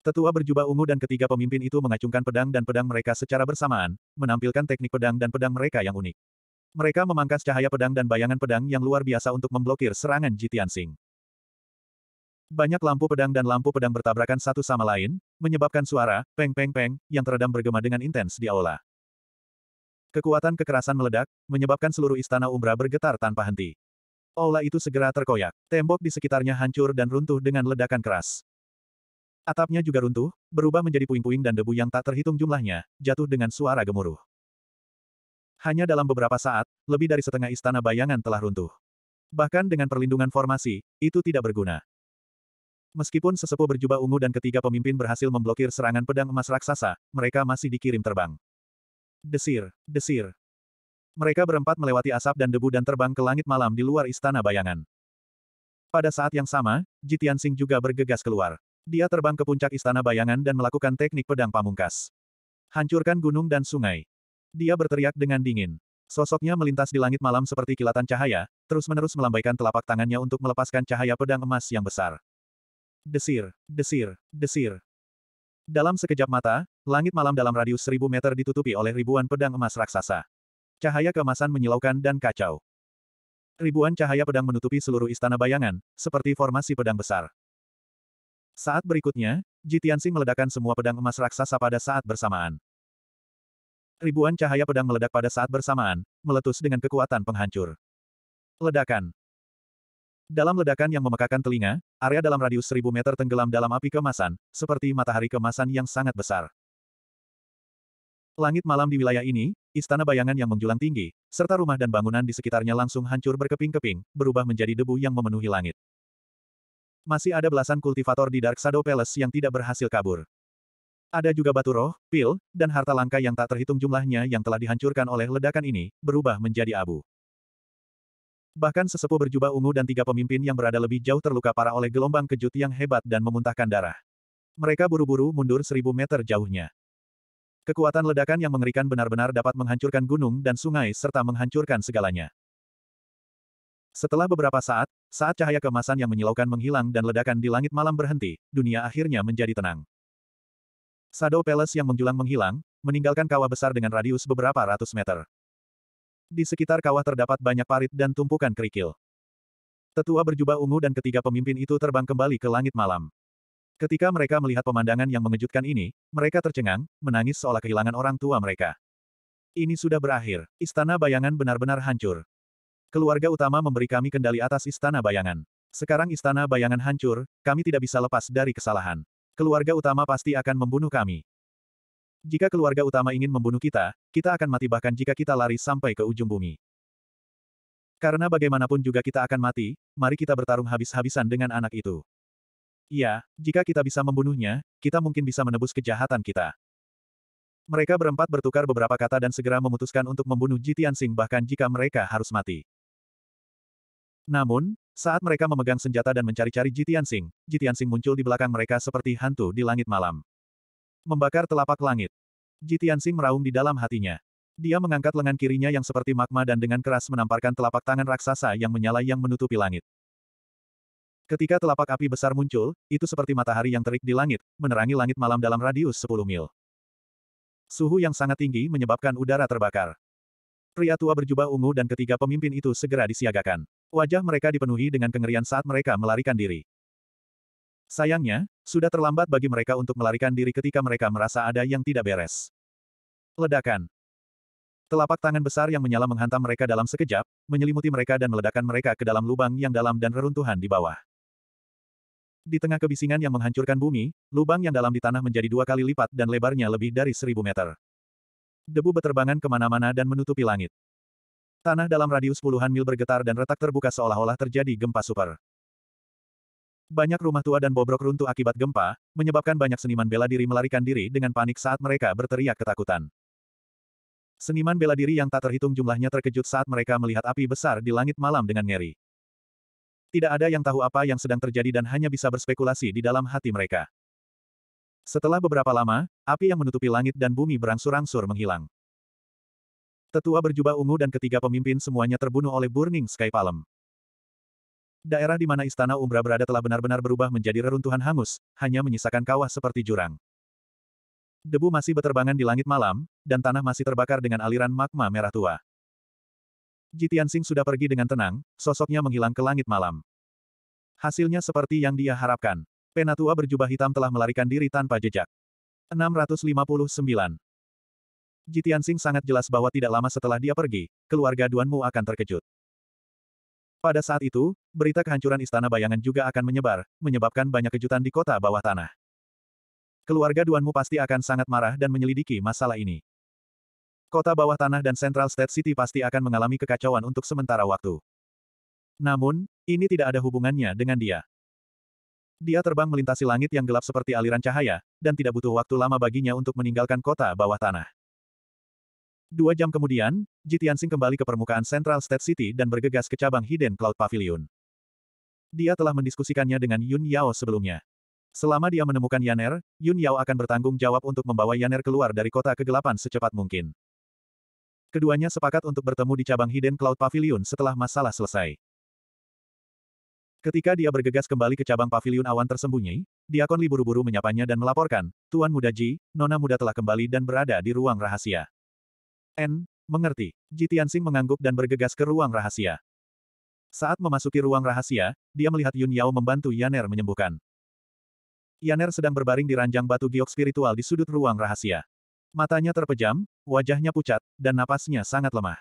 Tetua berjubah ungu dan ketiga pemimpin itu mengacungkan pedang dan pedang mereka secara bersamaan, menampilkan teknik pedang dan pedang mereka yang unik. Mereka memangkas cahaya pedang dan bayangan pedang yang luar biasa untuk memblokir serangan Jitian Sing. Banyak lampu pedang dan lampu pedang bertabrakan satu sama lain, menyebabkan suara, peng-peng-peng, yang teredam bergema dengan intens di aula. Kekuatan kekerasan meledak, menyebabkan seluruh istana Umbra bergetar tanpa henti. Aula itu segera terkoyak, tembok di sekitarnya hancur dan runtuh dengan ledakan keras. Atapnya juga runtuh, berubah menjadi puing-puing dan debu yang tak terhitung jumlahnya, jatuh dengan suara gemuruh. Hanya dalam beberapa saat, lebih dari setengah istana bayangan telah runtuh. Bahkan dengan perlindungan formasi, itu tidak berguna. Meskipun sesepuh berjubah ungu dan ketiga pemimpin berhasil memblokir serangan pedang emas raksasa, mereka masih dikirim terbang. Desir, desir. Mereka berempat melewati asap dan debu dan terbang ke langit malam di luar istana bayangan. Pada saat yang sama, Jitian Singh juga bergegas keluar. Dia terbang ke puncak istana bayangan dan melakukan teknik pedang pamungkas. Hancurkan gunung dan sungai. Dia berteriak dengan dingin. Sosoknya melintas di langit malam seperti kilatan cahaya, terus-menerus melambaikan telapak tangannya untuk melepaskan cahaya pedang emas yang besar. Desir, desir, desir. Dalam sekejap mata, langit malam dalam radius seribu meter ditutupi oleh ribuan pedang emas raksasa. Cahaya keemasan menyilaukan dan kacau. Ribuan cahaya pedang menutupi seluruh istana bayangan, seperti formasi pedang besar. Saat berikutnya, Jitiansing meledakkan semua pedang emas raksasa pada saat bersamaan. Ribuan cahaya pedang meledak pada saat bersamaan, meletus dengan kekuatan penghancur. Ledakan. Dalam ledakan yang memekakan telinga, area dalam radius 1000 meter tenggelam dalam api kemasan, seperti matahari kemasan yang sangat besar. Langit malam di wilayah ini, istana bayangan yang menjulang tinggi, serta rumah dan bangunan di sekitarnya langsung hancur berkeping-keping, berubah menjadi debu yang memenuhi langit. Masih ada belasan kultivator di Dark Shadow Palace yang tidak berhasil kabur. Ada juga batu roh, pil, dan harta langka yang tak terhitung jumlahnya yang telah dihancurkan oleh ledakan ini, berubah menjadi abu. Bahkan sesepuh berjubah ungu dan tiga pemimpin yang berada lebih jauh terluka parah oleh gelombang kejut yang hebat dan memuntahkan darah. Mereka buru-buru mundur seribu meter jauhnya. Kekuatan ledakan yang mengerikan benar-benar dapat menghancurkan gunung dan sungai serta menghancurkan segalanya. Setelah beberapa saat, saat cahaya kemasan yang menyilaukan menghilang dan ledakan di langit malam berhenti, dunia akhirnya menjadi tenang. Shadow Palace yang menjulang menghilang, meninggalkan kawah besar dengan radius beberapa ratus meter. Di sekitar kawah terdapat banyak parit dan tumpukan kerikil. Tetua berjubah ungu dan ketiga pemimpin itu terbang kembali ke langit malam. Ketika mereka melihat pemandangan yang mengejutkan ini, mereka tercengang, menangis seolah kehilangan orang tua mereka. Ini sudah berakhir, istana bayangan benar-benar hancur. Keluarga utama memberi kami kendali atas istana bayangan. Sekarang istana bayangan hancur, kami tidak bisa lepas dari kesalahan. Keluarga utama pasti akan membunuh kami. Jika keluarga utama ingin membunuh kita, kita akan mati bahkan jika kita lari sampai ke ujung bumi. Karena bagaimanapun juga kita akan mati, mari kita bertarung habis-habisan dengan anak itu. Ya, jika kita bisa membunuhnya, kita mungkin bisa menebus kejahatan kita. Mereka berempat bertukar beberapa kata dan segera memutuskan untuk membunuh Jitian Sing bahkan jika mereka harus mati. Namun, saat mereka memegang senjata dan mencari-cari Jitian Sing, Jitian Sing muncul di belakang mereka seperti hantu di langit malam. Membakar telapak langit. Jitian Sing meraung di dalam hatinya. Dia mengangkat lengan kirinya yang seperti magma dan dengan keras menamparkan telapak tangan raksasa yang menyala yang menutupi langit. Ketika telapak api besar muncul, itu seperti matahari yang terik di langit, menerangi langit malam dalam radius 10 mil. Suhu yang sangat tinggi menyebabkan udara terbakar. Pria tua berjubah ungu dan ketiga pemimpin itu segera disiagakan. Wajah mereka dipenuhi dengan kengerian saat mereka melarikan diri. Sayangnya, sudah terlambat bagi mereka untuk melarikan diri ketika mereka merasa ada yang tidak beres. Ledakan. Telapak tangan besar yang menyala menghantam mereka dalam sekejap, menyelimuti mereka dan meledakkan mereka ke dalam lubang yang dalam dan reruntuhan di bawah. Di tengah kebisingan yang menghancurkan bumi, lubang yang dalam di tanah menjadi dua kali lipat dan lebarnya lebih dari seribu meter. Debu beterbangan kemana-mana dan menutupi langit. Tanah dalam radius puluhan mil bergetar dan retak terbuka seolah-olah terjadi gempa super. Banyak rumah tua dan bobrok runtuh akibat gempa, menyebabkan banyak seniman bela diri melarikan diri dengan panik saat mereka berteriak ketakutan. Seniman bela diri yang tak terhitung jumlahnya terkejut saat mereka melihat api besar di langit malam dengan ngeri. Tidak ada yang tahu apa yang sedang terjadi dan hanya bisa berspekulasi di dalam hati mereka. Setelah beberapa lama, api yang menutupi langit dan bumi berangsur-angsur menghilang. Tetua berjubah ungu dan ketiga pemimpin semuanya terbunuh oleh Burning Sky Palem. Daerah di mana istana Umbra berada telah benar-benar berubah menjadi reruntuhan hangus, hanya menyisakan kawah seperti jurang. Debu masih berterbangan di langit malam, dan tanah masih terbakar dengan aliran magma merah tua. Jitian Sing sudah pergi dengan tenang, sosoknya menghilang ke langit malam. Hasilnya seperti yang dia harapkan. Penatua berjubah hitam telah melarikan diri tanpa jejak. 659. Jitian Jitiansing sangat jelas bahwa tidak lama setelah dia pergi, keluarga Duanmu akan terkejut. Pada saat itu, berita kehancuran istana bayangan juga akan menyebar, menyebabkan banyak kejutan di kota bawah tanah. Keluarga Duanmu pasti akan sangat marah dan menyelidiki masalah ini. Kota bawah tanah dan Central State City pasti akan mengalami kekacauan untuk sementara waktu. Namun, ini tidak ada hubungannya dengan dia. Dia terbang melintasi langit yang gelap seperti aliran cahaya, dan tidak butuh waktu lama baginya untuk meninggalkan kota bawah tanah. Dua jam kemudian, Jitiansing kembali ke permukaan Central State City dan bergegas ke cabang Hidden Cloud Pavilion. Dia telah mendiskusikannya dengan Yun Yao sebelumnya. Selama dia menemukan Yaner, Yun Yao akan bertanggung jawab untuk membawa Yaner keluar dari kota kegelapan secepat mungkin. Keduanya sepakat untuk bertemu di cabang Hidden Cloud Pavilion setelah masalah selesai. Ketika dia bergegas kembali ke cabang pavilion awan tersembunyi, Diakon Li buru-buru menyapanya dan melaporkan, Tuan Muda Ji, Nona Muda telah kembali dan berada di ruang rahasia. N, mengerti. Ji Tianxing mengangguk dan bergegas ke ruang rahasia. Saat memasuki ruang rahasia, dia melihat Yun Yao membantu Yaner menyembuhkan. Yaner sedang berbaring di ranjang batu giok spiritual di sudut ruang rahasia. Matanya terpejam, wajahnya pucat, dan napasnya sangat lemah.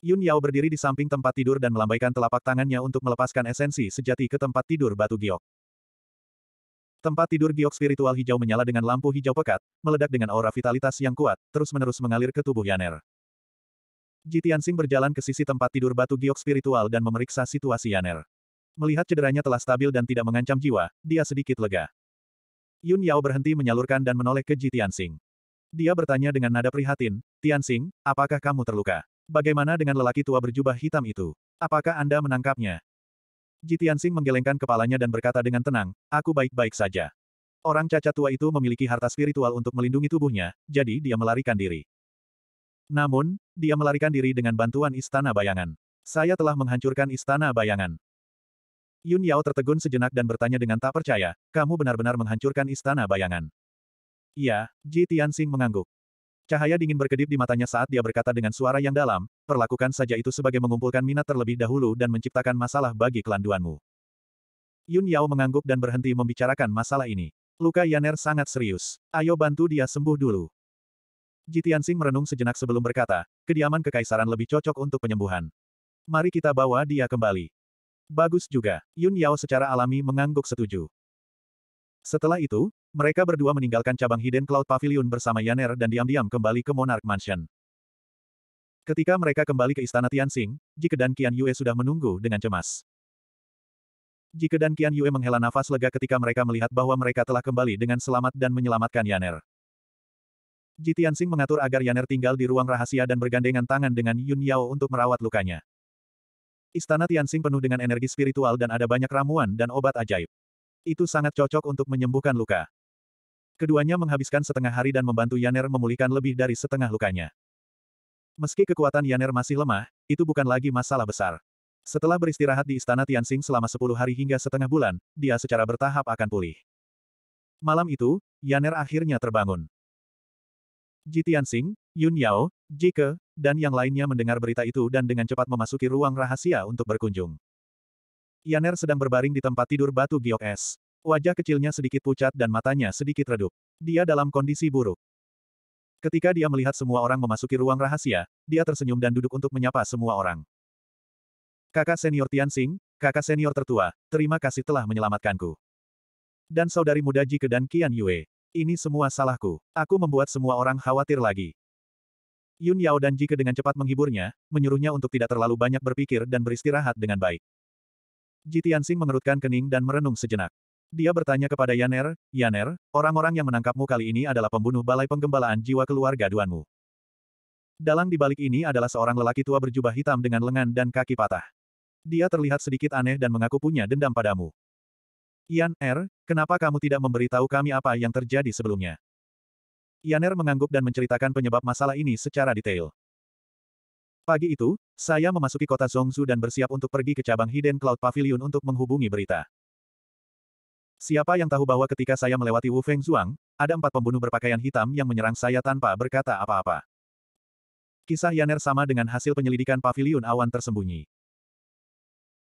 Yun Yao berdiri di samping tempat tidur dan melambaikan telapak tangannya untuk melepaskan esensi sejati ke tempat tidur batu giok. Tempat tidur giok spiritual hijau menyala dengan lampu hijau pekat, meledak dengan aura vitalitas yang kuat, terus-menerus mengalir ke tubuh Yaner. Jitiansing berjalan ke sisi tempat tidur batu giok spiritual dan memeriksa situasi Yaner. Melihat cederanya telah stabil dan tidak mengancam jiwa, dia sedikit lega. Yun Yao berhenti menyalurkan dan menoleh ke Jitiansing. Dia bertanya dengan nada prihatin, Tiansing, apakah kamu terluka? Bagaimana dengan lelaki tua berjubah hitam itu? Apakah Anda menangkapnya? Tianxing menggelengkan kepalanya dan berkata dengan tenang, aku baik-baik saja. Orang cacat tua itu memiliki harta spiritual untuk melindungi tubuhnya, jadi dia melarikan diri. Namun, dia melarikan diri dengan bantuan istana bayangan. Saya telah menghancurkan istana bayangan. Yun Yao tertegun sejenak dan bertanya dengan tak percaya, kamu benar-benar menghancurkan istana bayangan. Iya, Ji Tianxing mengangguk. Cahaya dingin berkedip di matanya saat dia berkata dengan suara yang dalam, perlakukan saja itu sebagai mengumpulkan minat terlebih dahulu dan menciptakan masalah bagi kelanduanmu. Yun Yao mengangguk dan berhenti membicarakan masalah ini. Luka Yaner sangat serius. Ayo bantu dia sembuh dulu. Sing merenung sejenak sebelum berkata, kediaman kekaisaran lebih cocok untuk penyembuhan. Mari kita bawa dia kembali. Bagus juga, Yun Yao secara alami mengangguk setuju. Setelah itu, mereka berdua meninggalkan cabang Hidden Cloud Pavilion bersama Yaner dan diam-diam kembali ke Monarch Mansion. Ketika mereka kembali ke istana Tianxing, Jike dan Qian Yue sudah menunggu dengan cemas. Jike dan Qian Yue menghela nafas lega ketika mereka melihat bahwa mereka telah kembali dengan selamat dan menyelamatkan Yaner. Ji Tianxing mengatur agar Yaner tinggal di ruang rahasia dan bergandengan tangan dengan Yun Yao untuk merawat lukanya. Istana Tianxing penuh dengan energi spiritual dan ada banyak ramuan dan obat ajaib. Itu sangat cocok untuk menyembuhkan luka. Keduanya menghabiskan setengah hari dan membantu Yaner memulihkan lebih dari setengah lukanya. Meski kekuatan Yaner masih lemah, itu bukan lagi masalah besar. Setelah beristirahat di Istana Tianxing selama 10 hari hingga setengah bulan, dia secara bertahap akan pulih. Malam itu, Yaner akhirnya terbangun. Ji Tianxing, Yun Yao, Ji Ke, dan yang lainnya mendengar berita itu dan dengan cepat memasuki ruang rahasia untuk berkunjung. Yaner sedang berbaring di tempat tidur batu giok es. Wajah kecilnya sedikit pucat dan matanya sedikit redup. Dia dalam kondisi buruk. Ketika dia melihat semua orang memasuki ruang rahasia, dia tersenyum dan duduk untuk menyapa semua orang. Kakak senior Tianxing, kakak senior tertua, terima kasih telah menyelamatkanku. Dan saudari muda Jike dan Qian Yue. Ini semua salahku. Aku membuat semua orang khawatir lagi. Yun Yao dan Jike dengan cepat menghiburnya, menyuruhnya untuk tidak terlalu banyak berpikir dan beristirahat dengan baik. Ji Tianxing mengerutkan kening dan merenung sejenak. Dia bertanya kepada Yaner, Yaner, orang-orang yang menangkapmu kali ini adalah pembunuh balai penggembalaan jiwa keluarga Duanmu. Dalang di balik ini adalah seorang lelaki tua berjubah hitam dengan lengan dan kaki patah. Dia terlihat sedikit aneh dan mengaku punya dendam padamu. Yan Er, kenapa kamu tidak memberitahu kami apa yang terjadi sebelumnya? Yaner mengangguk dan menceritakan penyebab masalah ini secara detail. Pagi itu, saya memasuki kota Zhongzhu dan bersiap untuk pergi ke cabang Hidden Cloud Pavilion untuk menghubungi berita. Siapa yang tahu bahwa ketika saya melewati Wu Feng Zhuang, ada empat pembunuh berpakaian hitam yang menyerang saya tanpa berkata apa-apa. Kisah Yaner sama dengan hasil penyelidikan paviliun awan tersembunyi.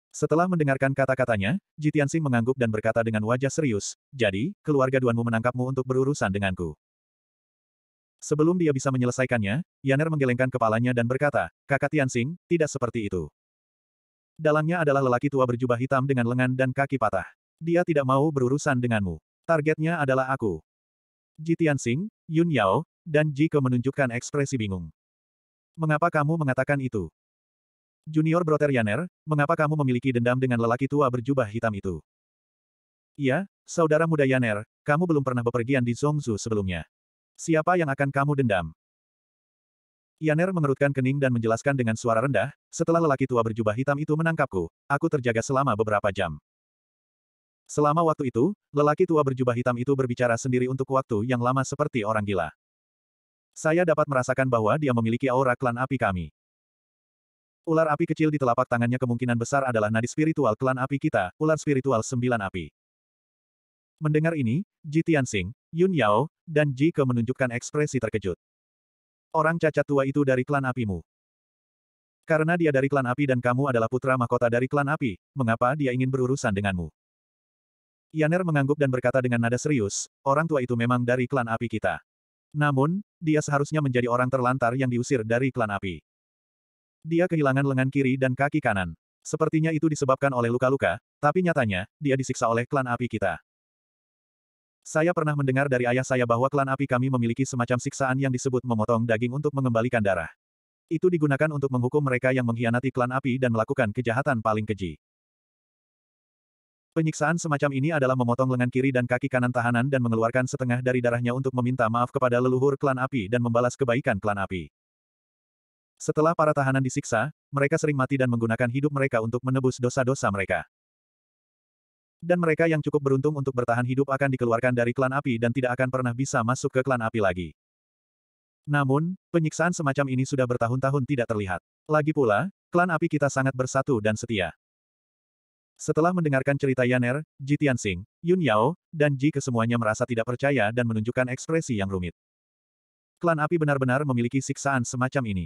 Setelah mendengarkan kata-katanya, Jitiansing mengangguk dan berkata dengan wajah serius, jadi, keluarga Duanmu menangkapmu untuk berurusan denganku. Sebelum dia bisa menyelesaikannya, Yaner menggelengkan kepalanya dan berkata, kakak Tianxing, tidak seperti itu. Dalangnya adalah lelaki tua berjubah hitam dengan lengan dan kaki patah. Dia tidak mau berurusan denganmu. Targetnya adalah aku. Ji Tianxing, Yun Yao, dan Ji Ke menunjukkan ekspresi bingung. Mengapa kamu mengatakan itu? Junior Broter Yaner, mengapa kamu memiliki dendam dengan lelaki tua berjubah hitam itu? Iya, saudara muda Yaner, kamu belum pernah bepergian di Zhongzhu sebelumnya. Siapa yang akan kamu dendam? Yaner mengerutkan kening dan menjelaskan dengan suara rendah, setelah lelaki tua berjubah hitam itu menangkapku, aku terjaga selama beberapa jam. Selama waktu itu, lelaki tua berjubah hitam itu berbicara sendiri untuk waktu yang lama seperti orang gila. Saya dapat merasakan bahwa dia memiliki aura klan api kami. Ular api kecil di telapak tangannya kemungkinan besar adalah nadi spiritual klan api kita, ular spiritual sembilan api. Mendengar ini, Ji Tianxing, Yun Yao, dan Ji Ke menunjukkan ekspresi terkejut. Orang cacat tua itu dari klan apimu. Karena dia dari klan api dan kamu adalah putra mahkota dari klan api, mengapa dia ingin berurusan denganmu? Yaner mengangguk dan berkata dengan nada serius, orang tua itu memang dari klan api kita. Namun, dia seharusnya menjadi orang terlantar yang diusir dari klan api. Dia kehilangan lengan kiri dan kaki kanan. Sepertinya itu disebabkan oleh luka-luka, tapi nyatanya, dia disiksa oleh klan api kita. Saya pernah mendengar dari ayah saya bahwa klan api kami memiliki semacam siksaan yang disebut memotong daging untuk mengembalikan darah. Itu digunakan untuk menghukum mereka yang mengkhianati klan api dan melakukan kejahatan paling keji. Penyiksaan semacam ini adalah memotong lengan kiri dan kaki kanan tahanan dan mengeluarkan setengah dari darahnya untuk meminta maaf kepada leluhur klan api dan membalas kebaikan klan api. Setelah para tahanan disiksa, mereka sering mati dan menggunakan hidup mereka untuk menebus dosa-dosa mereka. Dan mereka yang cukup beruntung untuk bertahan hidup akan dikeluarkan dari klan api dan tidak akan pernah bisa masuk ke klan api lagi. Namun, penyiksaan semacam ini sudah bertahun-tahun tidak terlihat. Lagi pula, klan api kita sangat bersatu dan setia. Setelah mendengarkan cerita Yaner, Ji Tianxing, Yun Yao, dan Ji kesemuanya merasa tidak percaya dan menunjukkan ekspresi yang rumit. Klan api benar-benar memiliki siksaan semacam ini.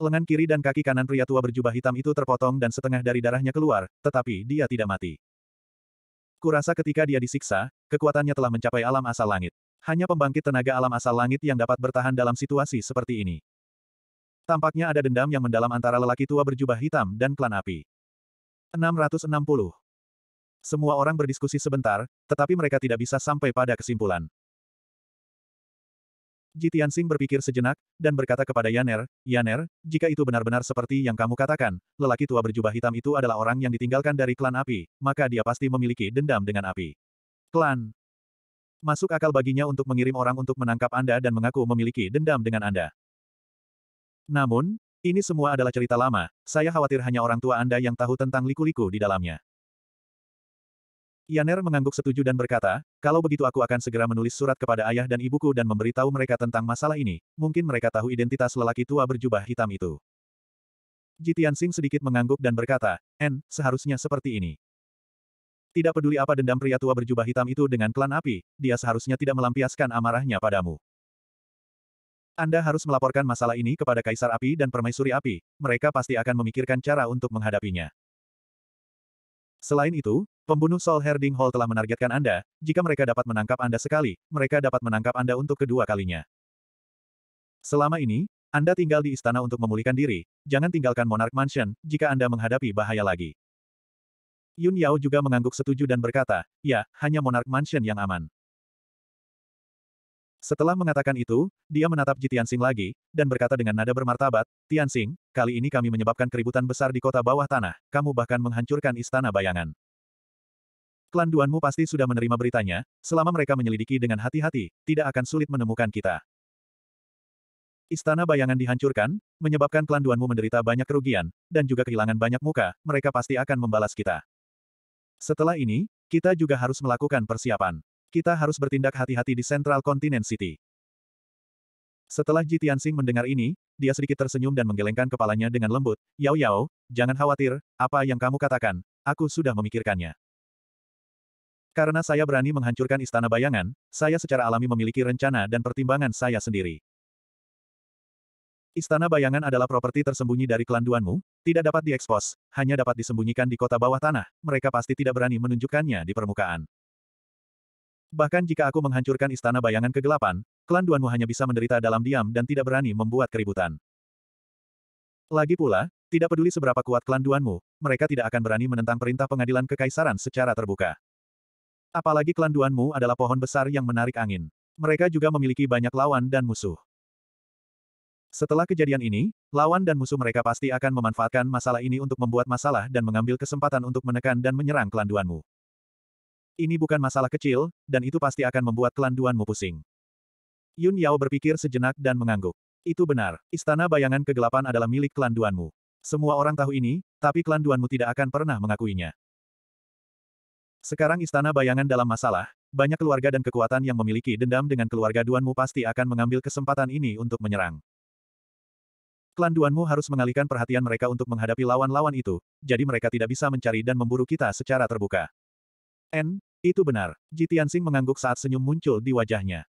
Lengan kiri dan kaki kanan pria tua berjubah hitam itu terpotong dan setengah dari darahnya keluar, tetapi dia tidak mati. Kurasa ketika dia disiksa, kekuatannya telah mencapai alam asal langit. Hanya pembangkit tenaga alam asal langit yang dapat bertahan dalam situasi seperti ini. Tampaknya ada dendam yang mendalam antara lelaki tua berjubah hitam dan klan api. 660. Semua orang berdiskusi sebentar, tetapi mereka tidak bisa sampai pada kesimpulan. Jitian Sing berpikir sejenak, dan berkata kepada Yaner, Yaner, jika itu benar-benar seperti yang kamu katakan, lelaki tua berjubah hitam itu adalah orang yang ditinggalkan dari klan api, maka dia pasti memiliki dendam dengan api. Klan. Masuk akal baginya untuk mengirim orang untuk menangkap Anda dan mengaku memiliki dendam dengan Anda. Namun, ini semua adalah cerita lama, saya khawatir hanya orang tua Anda yang tahu tentang liku-liku di dalamnya. Yaner mengangguk setuju dan berkata, kalau begitu aku akan segera menulis surat kepada ayah dan ibuku dan memberitahu mereka tentang masalah ini, mungkin mereka tahu identitas lelaki tua berjubah hitam itu. Jitian Singh sedikit mengangguk dan berkata, N, seharusnya seperti ini. Tidak peduli apa dendam pria tua berjubah hitam itu dengan klan api, dia seharusnya tidak melampiaskan amarahnya padamu. Anda harus melaporkan masalah ini kepada Kaisar Api dan Permaisuri Api, mereka pasti akan memikirkan cara untuk menghadapinya. Selain itu, pembunuh Sol Herding Hall telah menargetkan Anda, jika mereka dapat menangkap Anda sekali, mereka dapat menangkap Anda untuk kedua kalinya. Selama ini, Anda tinggal di istana untuk memulihkan diri, jangan tinggalkan Monarch Mansion, jika Anda menghadapi bahaya lagi. Yun Yao juga mengangguk setuju dan berkata, ya, hanya Monarch Mansion yang aman. Setelah mengatakan itu, dia menatap Ji Tianxing lagi, dan berkata dengan nada bermartabat, Tianxing, kali ini kami menyebabkan keributan besar di kota bawah tanah, kamu bahkan menghancurkan istana bayangan. Klan Duanmu pasti sudah menerima beritanya, selama mereka menyelidiki dengan hati-hati, tidak akan sulit menemukan kita. Istana bayangan dihancurkan, menyebabkan klan Duanmu menderita banyak kerugian, dan juga kehilangan banyak muka, mereka pasti akan membalas kita. Setelah ini, kita juga harus melakukan persiapan. Kita harus bertindak hati-hati di Central Continent City. Setelah Ji Tianxing mendengar ini, dia sedikit tersenyum dan menggelengkan kepalanya dengan lembut. Yao Yao, jangan khawatir, apa yang kamu katakan, aku sudah memikirkannya. Karena saya berani menghancurkan istana bayangan, saya secara alami memiliki rencana dan pertimbangan saya sendiri. Istana bayangan adalah properti tersembunyi dari klan Duanmu, tidak dapat diekspos, hanya dapat disembunyikan di kota bawah tanah, mereka pasti tidak berani menunjukkannya di permukaan. Bahkan jika aku menghancurkan istana bayangan kegelapan, klan Duanmu hanya bisa menderita dalam diam dan tidak berani membuat keributan. Lagi pula, tidak peduli seberapa kuat klan Duanmu, mereka tidak akan berani menentang perintah pengadilan kekaisaran secara terbuka. Apalagi klan Duanmu adalah pohon besar yang menarik angin. Mereka juga memiliki banyak lawan dan musuh. Setelah kejadian ini, lawan dan musuh mereka pasti akan memanfaatkan masalah ini untuk membuat masalah dan mengambil kesempatan untuk menekan dan menyerang klan Duanmu. Ini bukan masalah kecil, dan itu pasti akan membuat klan Duanmu pusing. Yun Yao berpikir sejenak dan mengangguk. Itu benar, istana bayangan kegelapan adalah milik klan Duanmu. Semua orang tahu ini, tapi klan Duanmu tidak akan pernah mengakuinya. Sekarang istana bayangan dalam masalah, banyak keluarga dan kekuatan yang memiliki dendam dengan keluarga Duanmu pasti akan mengambil kesempatan ini untuk menyerang. Klan Duanmu harus mengalihkan perhatian mereka untuk menghadapi lawan-lawan itu, jadi mereka tidak bisa mencari dan memburu kita secara terbuka. N, itu benar. Ji Tianxing mengangguk saat senyum muncul di wajahnya.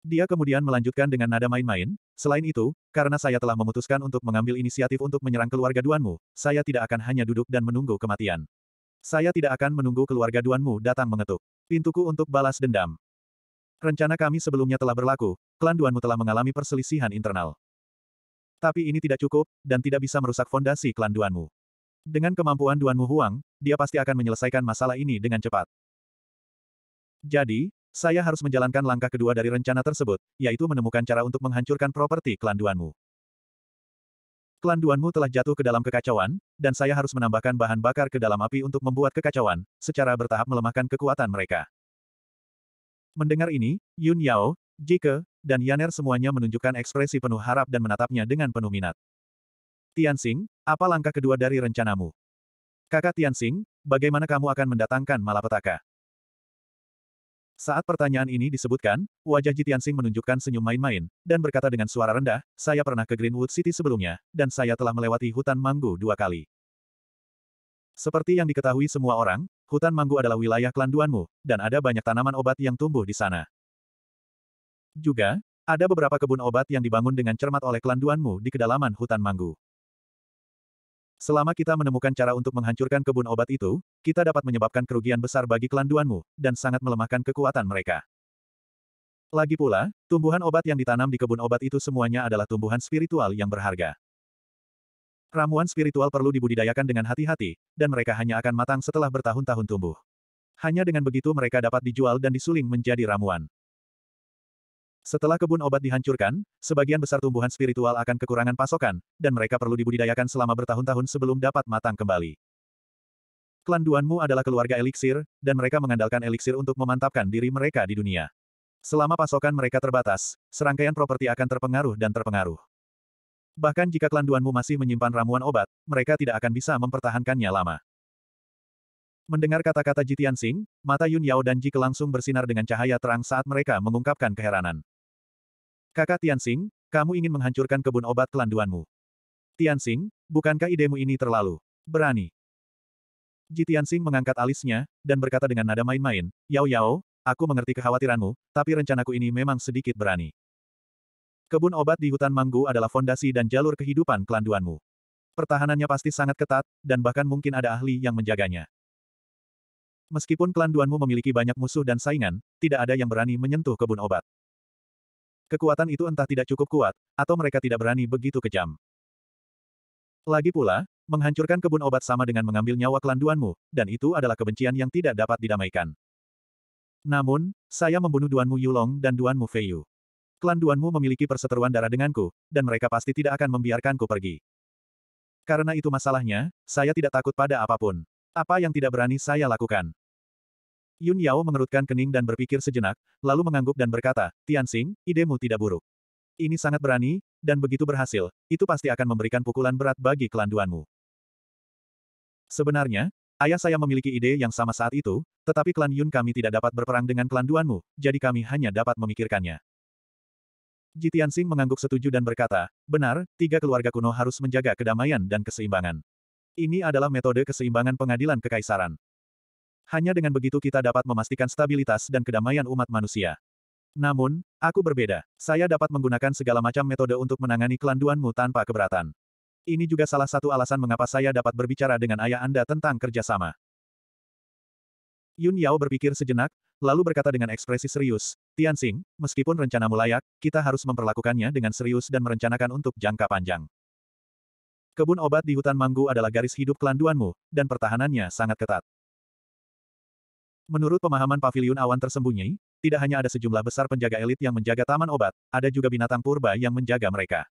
Dia kemudian melanjutkan dengan nada main-main, selain itu, karena saya telah memutuskan untuk mengambil inisiatif untuk menyerang keluarga Duanmu, saya tidak akan hanya duduk dan menunggu kematian. Saya tidak akan menunggu keluarga Duanmu datang mengetuk pintuku untuk balas dendam. Rencana kami sebelumnya telah berlaku, klan Duanmu telah mengalami perselisihan internal. Tapi ini tidak cukup, dan tidak bisa merusak fondasi klan Duanmu. Dengan kemampuan Duan Mu Huang, dia pasti akan menyelesaikan masalah ini dengan cepat. Jadi, saya harus menjalankan langkah kedua dari rencana tersebut, yaitu menemukan cara untuk menghancurkan properti klan Duanmu. Klan Duanmu telah jatuh ke dalam kekacauan, dan saya harus menambahkan bahan bakar ke dalam api untuk membuat kekacauan, secara bertahap melemahkan kekuatan mereka. Mendengar ini, Yun Yao, Jike, dan Yaner semuanya menunjukkan ekspresi penuh harap dan menatapnya dengan penuh minat. Tianxing, apa langkah kedua dari rencanamu? Kakak Tianxing, bagaimana kamu akan mendatangkan malapetaka? Saat pertanyaan ini disebutkan, wajah Ji Tianxing menunjukkan senyum main-main, dan berkata dengan suara rendah, saya pernah ke Greenwood City sebelumnya, dan saya telah melewati hutan manggu dua kali. Seperti yang diketahui semua orang, hutan manggu adalah wilayah kelanduanmu, dan ada banyak tanaman obat yang tumbuh di sana. Juga, ada beberapa kebun obat yang dibangun dengan cermat oleh kelanduanmu di kedalaman hutan manggu. Selama kita menemukan cara untuk menghancurkan kebun obat itu, kita dapat menyebabkan kerugian besar bagi klan dan sangat melemahkan kekuatan mereka. Lagi pula, tumbuhan obat yang ditanam di kebun obat itu semuanya adalah tumbuhan spiritual yang berharga. Ramuan spiritual perlu dibudidayakan dengan hati-hati, dan mereka hanya akan matang setelah bertahun-tahun tumbuh. Hanya dengan begitu mereka dapat dijual dan disuling menjadi ramuan. Setelah kebun obat dihancurkan, sebagian besar tumbuhan spiritual akan kekurangan pasokan, dan mereka perlu dibudidayakan selama bertahun-tahun sebelum dapat matang kembali. Klan Duanmu adalah keluarga eliksir, dan mereka mengandalkan eliksir untuk memantapkan diri mereka di dunia. Selama pasokan mereka terbatas, serangkaian properti akan terpengaruh dan terpengaruh. Bahkan jika klan Duanmu masih menyimpan ramuan obat, mereka tidak akan bisa mempertahankannya lama. Mendengar kata-kata Ji Tianxing, mata Yun Yao dan Ji langsung bersinar dengan cahaya terang saat mereka mengungkapkan keheranan. Kakak Tianxing, kamu ingin menghancurkan kebun obat kelanduanmu. Tianxing, bukankah idemu ini terlalu berani? Ji Tianxing mengangkat alisnya, dan berkata dengan nada main-main, Yao Yao, aku mengerti kekhawatiranmu, tapi rencanaku ini memang sedikit berani. Kebun obat di hutan Manggu adalah fondasi dan jalur kehidupan kelanduanmu. Pertahanannya pasti sangat ketat, dan bahkan mungkin ada ahli yang menjaganya. Meskipun klan Duanmu memiliki banyak musuh dan saingan, tidak ada yang berani menyentuh kebun obat. Kekuatan itu entah tidak cukup kuat, atau mereka tidak berani begitu kejam. Lagi pula, menghancurkan kebun obat sama dengan mengambil nyawa klan Duanmu, dan itu adalah kebencian yang tidak dapat didamaikan. Namun, saya membunuh Duanmu Yulong dan Duanmu Feiyu. Klan Duanmu memiliki perseteruan darah denganku, dan mereka pasti tidak akan membiarkanku pergi. Karena itu masalahnya, saya tidak takut pada apapun. Apa yang tidak berani saya lakukan? Yun Yao mengerutkan kening dan berpikir sejenak, lalu mengangguk dan berkata, Tianxing, idemu tidak buruk. Ini sangat berani, dan begitu berhasil, itu pasti akan memberikan pukulan berat bagi kelanduanmu. Sebenarnya, ayah saya memiliki ide yang sama saat itu, tetapi klan Yun kami tidak dapat berperang dengan kelanduanmu, jadi kami hanya dapat memikirkannya. Ji Tianxing mengangguk setuju dan berkata, benar, tiga keluarga kuno harus menjaga kedamaian dan keseimbangan. Ini adalah metode keseimbangan pengadilan kekaisaran. Hanya dengan begitu kita dapat memastikan stabilitas dan kedamaian umat manusia. Namun, aku berbeda. Saya dapat menggunakan segala macam metode untuk menangani klan Duanmu tanpa keberatan. Ini juga salah satu alasan mengapa saya dapat berbicara dengan ayah Anda tentang kerjasama. Yun Yao berpikir sejenak, lalu berkata dengan ekspresi serius, Tianxing, meskipun rencanamu layak, kita harus memperlakukannya dengan serius dan merencanakan untuk jangka panjang. Kebun obat di hutan Manggu adalah garis hidup klan Duanmu, dan pertahanannya sangat ketat. Menurut pemahaman paviliun awan tersembunyi, tidak hanya ada sejumlah besar penjaga elit yang menjaga taman obat, ada juga binatang purba yang menjaga mereka.